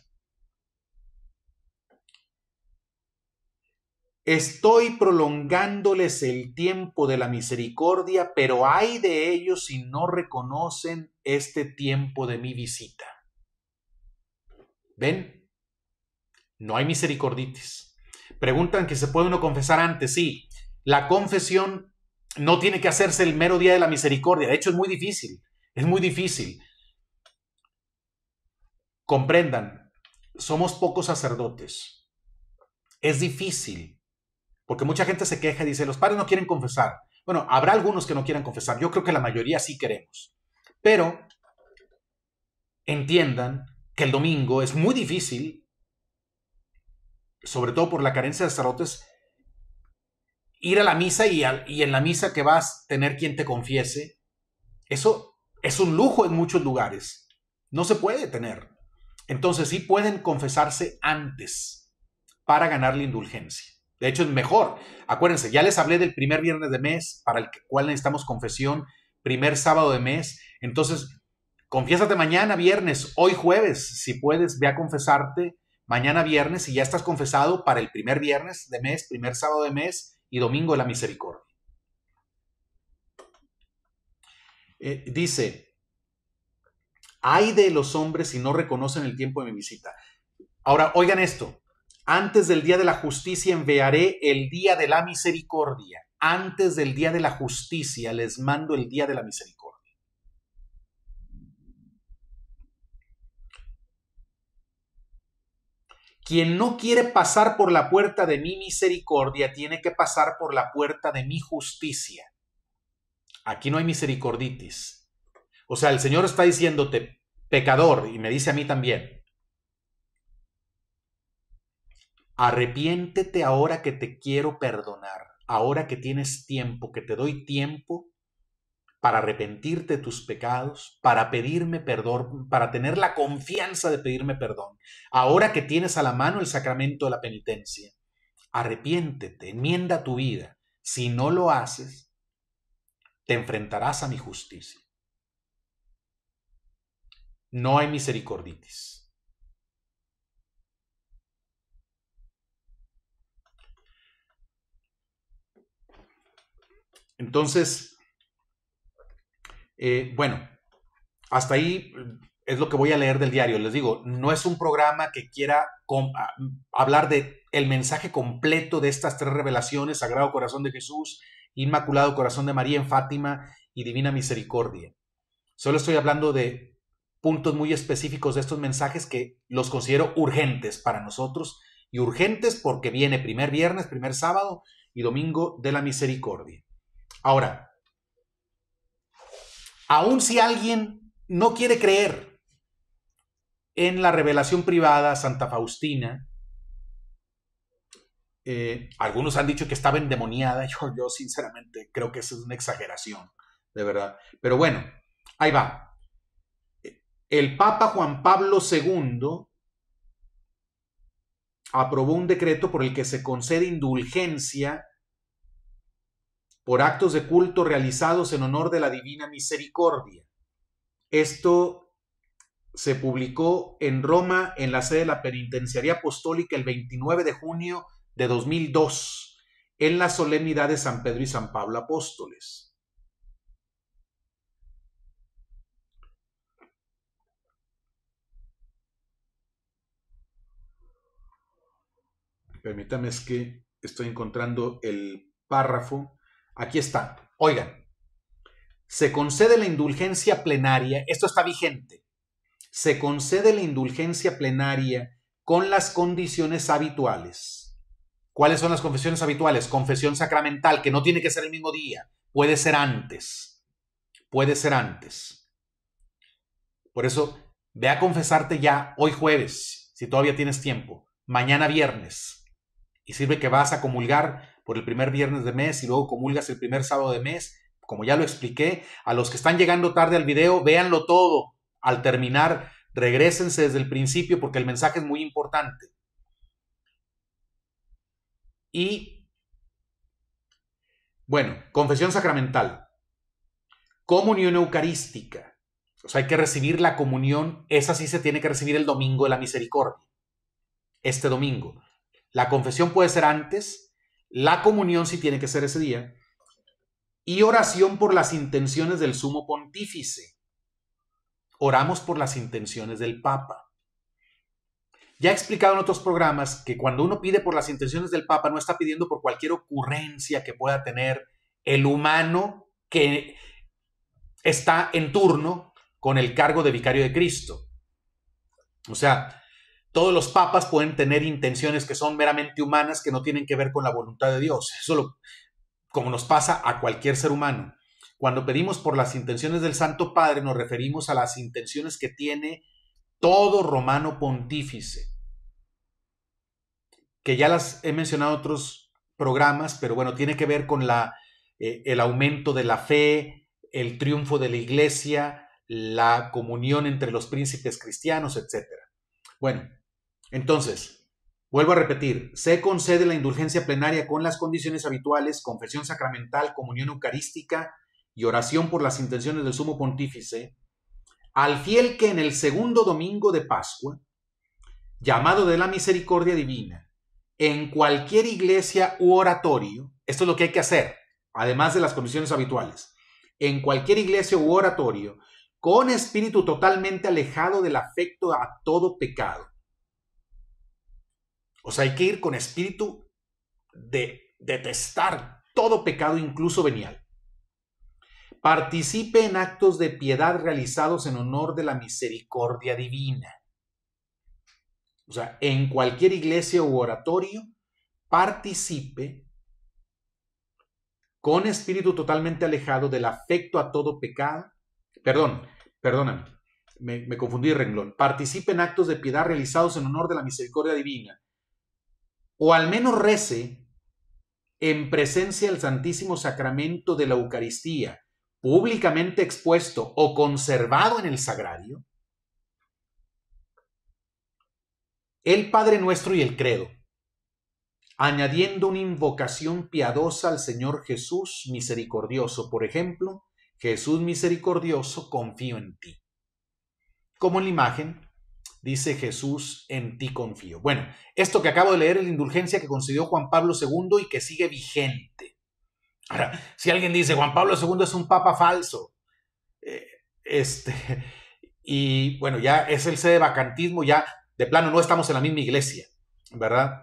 Estoy prolongándoles el tiempo de la misericordia, pero hay de ellos si no reconocen este tiempo de mi visita. ¿Ven? No hay misericorditis. Preguntan que se puede uno confesar antes, sí, la confesión no tiene que hacerse el mero día de la misericordia. De hecho, es muy difícil. Es muy difícil. Comprendan, somos pocos sacerdotes. Es difícil, porque mucha gente se queja y dice, los padres no quieren confesar. Bueno, habrá algunos que no quieran confesar. Yo creo que la mayoría sí queremos. Pero entiendan que el domingo es muy difícil, sobre todo por la carencia de sacerdotes, ir a la misa y, y en la misa que vas tener quien te confiese, eso es un lujo en muchos lugares. No se puede tener. Entonces sí pueden confesarse antes para ganar la indulgencia. De hecho, es mejor. Acuérdense, ya les hablé del primer viernes de mes para el cual necesitamos confesión, primer sábado de mes. Entonces, confiésate mañana viernes, hoy jueves, si puedes, ve a confesarte mañana viernes y ya estás confesado para el primer viernes de mes, primer sábado de mes y Domingo la Misericordia. Eh, dice, hay de los hombres si no reconocen el tiempo de mi visita. Ahora, oigan esto, antes del día de la justicia enviaré el día de la misericordia. Antes del día de la justicia les mando el día de la misericordia. Quien no quiere pasar por la puerta de mi misericordia, tiene que pasar por la puerta de mi justicia. Aquí no hay misericorditis. O sea, el Señor está diciéndote, pecador, y me dice a mí también, arrepiéntete ahora que te quiero perdonar, ahora que tienes tiempo, que te doy tiempo para arrepentirte de tus pecados, para pedirme perdón, para tener la confianza de pedirme perdón, ahora que tienes a la mano el sacramento de la penitencia. Arrepiéntete, enmienda tu vida. Si no lo haces, te enfrentarás a mi justicia. No hay misericorditis. Entonces, eh, bueno, hasta ahí eh, es lo que voy a leer del diario. Les digo, no es un programa que quiera ah, hablar de el mensaje completo de estas tres revelaciones, Sagrado Corazón de Jesús, Inmaculado Corazón de María en Fátima y Divina Misericordia. Solo estoy hablando de puntos muy específicos de estos mensajes que los considero urgentes para nosotros y urgentes porque viene primer viernes, primer sábado y domingo de la misericordia. Ahora, Aun si alguien no quiere creer en la revelación privada Santa Faustina, eh, algunos han dicho que estaba endemoniada, yo, yo sinceramente creo que eso es una exageración, de verdad. Pero bueno, ahí va. El Papa Juan Pablo II aprobó un decreto por el que se concede indulgencia por actos de culto realizados en honor de la Divina Misericordia. Esto se publicó en Roma en la sede de la Penitenciaría Apostólica el 29 de junio de 2002, en la solemnidad de San Pedro y San Pablo Apóstoles. Permítame, es que estoy encontrando el párrafo Aquí está. Oigan, se concede la indulgencia plenaria, esto está vigente, se concede la indulgencia plenaria con las condiciones habituales. ¿Cuáles son las confesiones habituales? Confesión sacramental, que no tiene que ser el mismo día, puede ser antes, puede ser antes. Por eso, ve a confesarte ya hoy jueves, si todavía tienes tiempo, mañana viernes, y sirve que vas a comulgar por el primer viernes de mes y luego comulgas el primer sábado de mes. Como ya lo expliqué, a los que están llegando tarde al video, véanlo todo. Al terminar, regresense desde el principio porque el mensaje es muy importante. Y, bueno, confesión sacramental. Comunión eucarística. O sea, hay que recibir la comunión. Esa sí se tiene que recibir el domingo de la misericordia. Este domingo. La confesión puede ser antes, la comunión si tiene que ser ese día. Y oración por las intenciones del sumo pontífice. Oramos por las intenciones del Papa. Ya he explicado en otros programas que cuando uno pide por las intenciones del Papa no está pidiendo por cualquier ocurrencia que pueda tener el humano que está en turno con el cargo de vicario de Cristo. O sea, todos los papas pueden tener intenciones que son meramente humanas, que no tienen que ver con la voluntad de Dios. Eso lo, como nos pasa a cualquier ser humano. Cuando pedimos por las intenciones del Santo Padre, nos referimos a las intenciones que tiene todo romano pontífice, que ya las he mencionado en otros programas, pero bueno, tiene que ver con la, eh, el aumento de la fe, el triunfo de la iglesia, la comunión entre los príncipes cristianos, etc. Bueno, entonces, vuelvo a repetir, se concede la indulgencia plenaria con las condiciones habituales, confesión sacramental, comunión eucarística y oración por las intenciones del sumo pontífice, al fiel que en el segundo domingo de Pascua, llamado de la misericordia divina, en cualquier iglesia u oratorio, esto es lo que hay que hacer, además de las condiciones habituales, en cualquier iglesia u oratorio, con espíritu totalmente alejado del afecto a todo pecado, o sea, hay que ir con espíritu de detestar todo pecado, incluso venial. Participe en actos de piedad realizados en honor de la misericordia divina. O sea, en cualquier iglesia u oratorio, participe con espíritu totalmente alejado del afecto a todo pecado. Perdón, perdóname, me, confundí renglón. Participe en actos de piedad realizados en honor de la misericordia divina o al menos rece en presencia del Santísimo Sacramento de la Eucaristía, públicamente expuesto o conservado en el sagrario, el Padre Nuestro y el Credo, añadiendo una invocación piadosa al Señor Jesús misericordioso, por ejemplo, Jesús misericordioso, confío en ti. Como en la imagen Dice Jesús, en ti confío. Bueno, esto que acabo de leer es la indulgencia que concedió Juan Pablo II y que sigue vigente. Ahora, si alguien dice Juan Pablo II es un papa falso, eh, este, y bueno, ya es el de vacantismo, ya de plano no estamos en la misma iglesia, ¿verdad?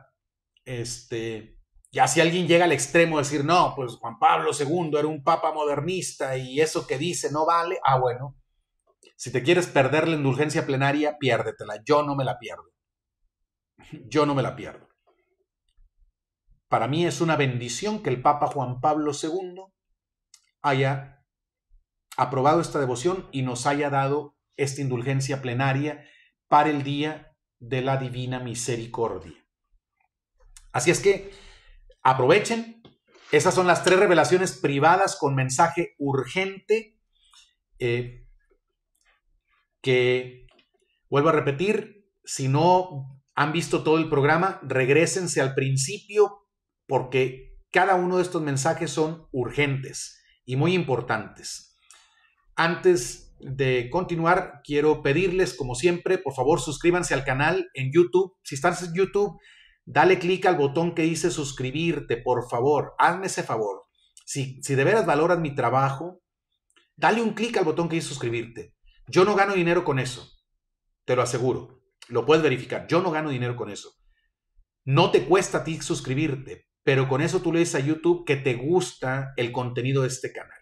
Este, ya si alguien llega al extremo de decir, no, pues Juan Pablo II era un papa modernista y eso que dice no vale, ah, bueno, si te quieres perder la indulgencia plenaria, piérdetela. Yo no me la pierdo. Yo no me la pierdo. Para mí es una bendición que el Papa Juan Pablo II haya aprobado esta devoción y nos haya dado esta indulgencia plenaria para el día de la divina misericordia. Así es que aprovechen. Esas son las tres revelaciones privadas con mensaje urgente. Eh, que, vuelvo a repetir, si no han visto todo el programa, regresense al principio porque cada uno de estos mensajes son urgentes y muy importantes. Antes de continuar, quiero pedirles, como siempre, por favor, suscríbanse al canal en YouTube. Si estás en YouTube, dale clic al botón que dice suscribirte, por favor, hazme ese favor. Si, si de veras valoras mi trabajo, dale un clic al botón que dice suscribirte. Yo no gano dinero con eso, te lo aseguro. Lo puedes verificar. Yo no gano dinero con eso. No te cuesta a ti suscribirte, pero con eso tú le dices a YouTube que te gusta el contenido de este canal.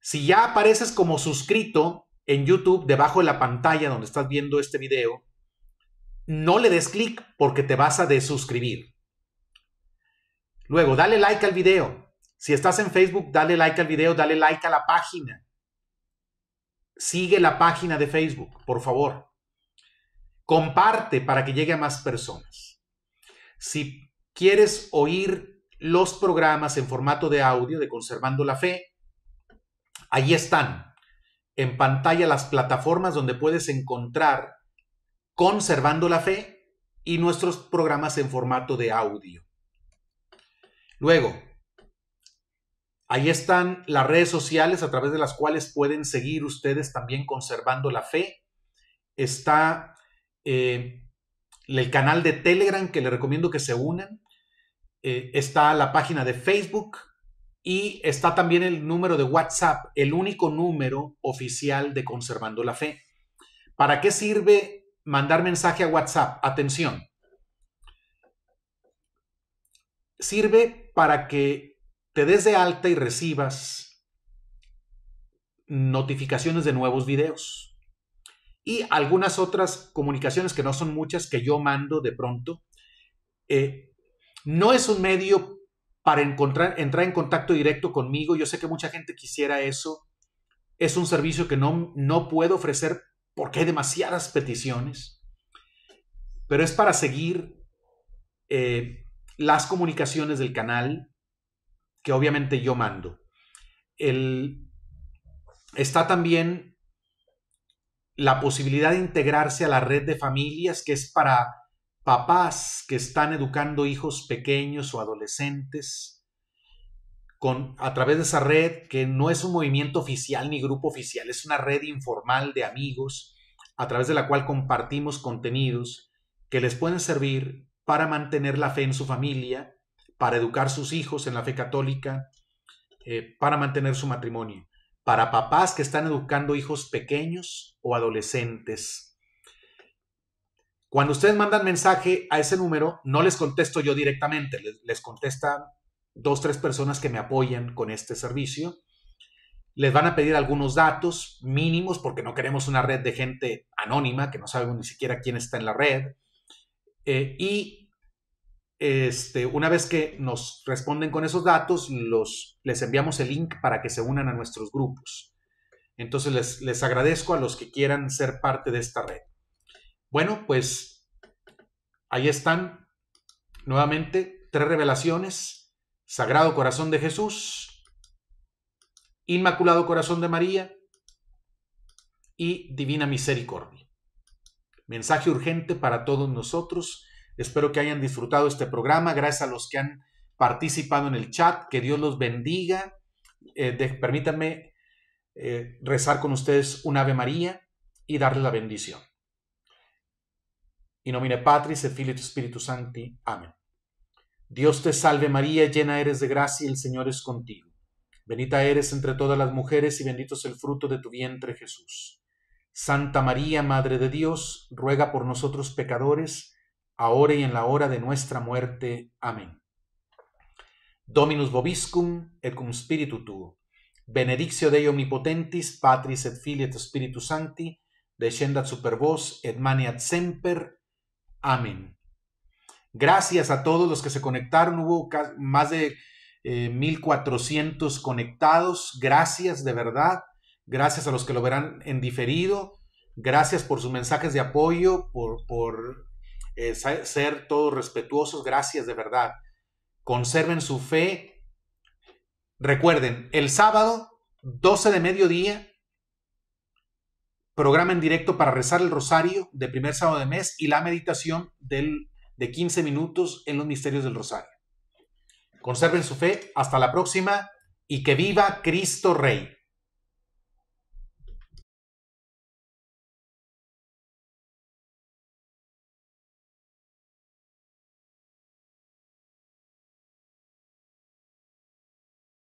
Si ya apareces como suscrito en YouTube debajo de la pantalla donde estás viendo este video, no le des clic porque te vas a desuscribir. Luego, dale like al video. Si estás en Facebook, dale like al video, dale like a la página sigue la página de Facebook, por favor. Comparte para que llegue a más personas. Si quieres oír los programas en formato de audio de Conservando la Fe, ahí están en pantalla las plataformas donde puedes encontrar Conservando la Fe y nuestros programas en formato de audio. Luego, Ahí están las redes sociales a través de las cuales pueden seguir ustedes también conservando la fe. Está eh, el canal de Telegram que les recomiendo que se unan. Eh, está la página de Facebook y está también el número de WhatsApp, el único número oficial de Conservando la Fe. ¿Para qué sirve mandar mensaje a WhatsApp? Atención. Sirve para que te des de alta y recibas notificaciones de nuevos videos y algunas otras comunicaciones que no son muchas que yo mando de pronto. Eh, no es un medio para entrar en contacto directo conmigo. Yo sé que mucha gente quisiera eso. Es un servicio que no, no puedo ofrecer porque hay demasiadas peticiones, pero es para seguir eh, las comunicaciones del canal, que obviamente yo mando. El, está también la posibilidad de integrarse a la red de familias, que es para papás que están educando hijos pequeños o adolescentes, con, a través de esa red, que no es un movimiento oficial ni grupo oficial, es una red informal de amigos, a través de la cual compartimos contenidos que les pueden servir para mantener la fe en su familia para educar sus hijos en la fe católica, eh, para mantener su matrimonio, para papás que están educando hijos pequeños o adolescentes. Cuando ustedes mandan mensaje a ese número, no les contesto yo directamente, les, contestan dos, tres personas que me apoyan con este servicio. Les van a pedir algunos datos mínimos porque no queremos una red de gente anónima que no sabemos ni siquiera quién está en la red. Eh, y este, una vez que nos responden con esos datos, los, les enviamos el link para que se unan a nuestros grupos. Entonces les, les agradezco a los que quieran ser parte de esta red. Bueno, pues ahí están nuevamente tres revelaciones. Sagrado Corazón de Jesús, Inmaculado Corazón de María y Divina Misericordia. Mensaje urgente para todos nosotros Espero que hayan disfrutado este programa. Gracias a los que han participado en el chat. Que Dios los bendiga. Permítame eh, permítanme eh, rezar con ustedes un Ave María y darle la bendición. In nomine Patris et Filii Spiritus Sancti. Amén. Dios te salve María, llena eres de gracia, el Señor es contigo. Bendita eres entre todas las mujeres y bendito es el fruto de tu vientre Jesús. Santa María, Madre de Dios, ruega por nosotros pecadores, ahora y en la hora de nuestra muerte. Amén. Dominus vobiscum et cum spiritu tuo. Benedictio Dei omnipotentis, Patris et Filii et Spiritus Sancti, descendat super vos et maniat semper. Amén. Gracias a todos los que se conectaron. Hubo más de eh, mil 1400 conectados. Gracias de verdad. Gracias a los que lo verán en diferido. Gracias por sus mensajes de apoyo, por, por eh, ser todos respetuosos. Gracias de verdad. Conserven su fe. Recuerden, el sábado, 12 de mediodía, programa en directo para rezar el rosario del primer sábado de mes y la meditación del, de 15 minutos en los misterios del rosario. Conserven su fe. Hasta la próxima y que viva Cristo Rey.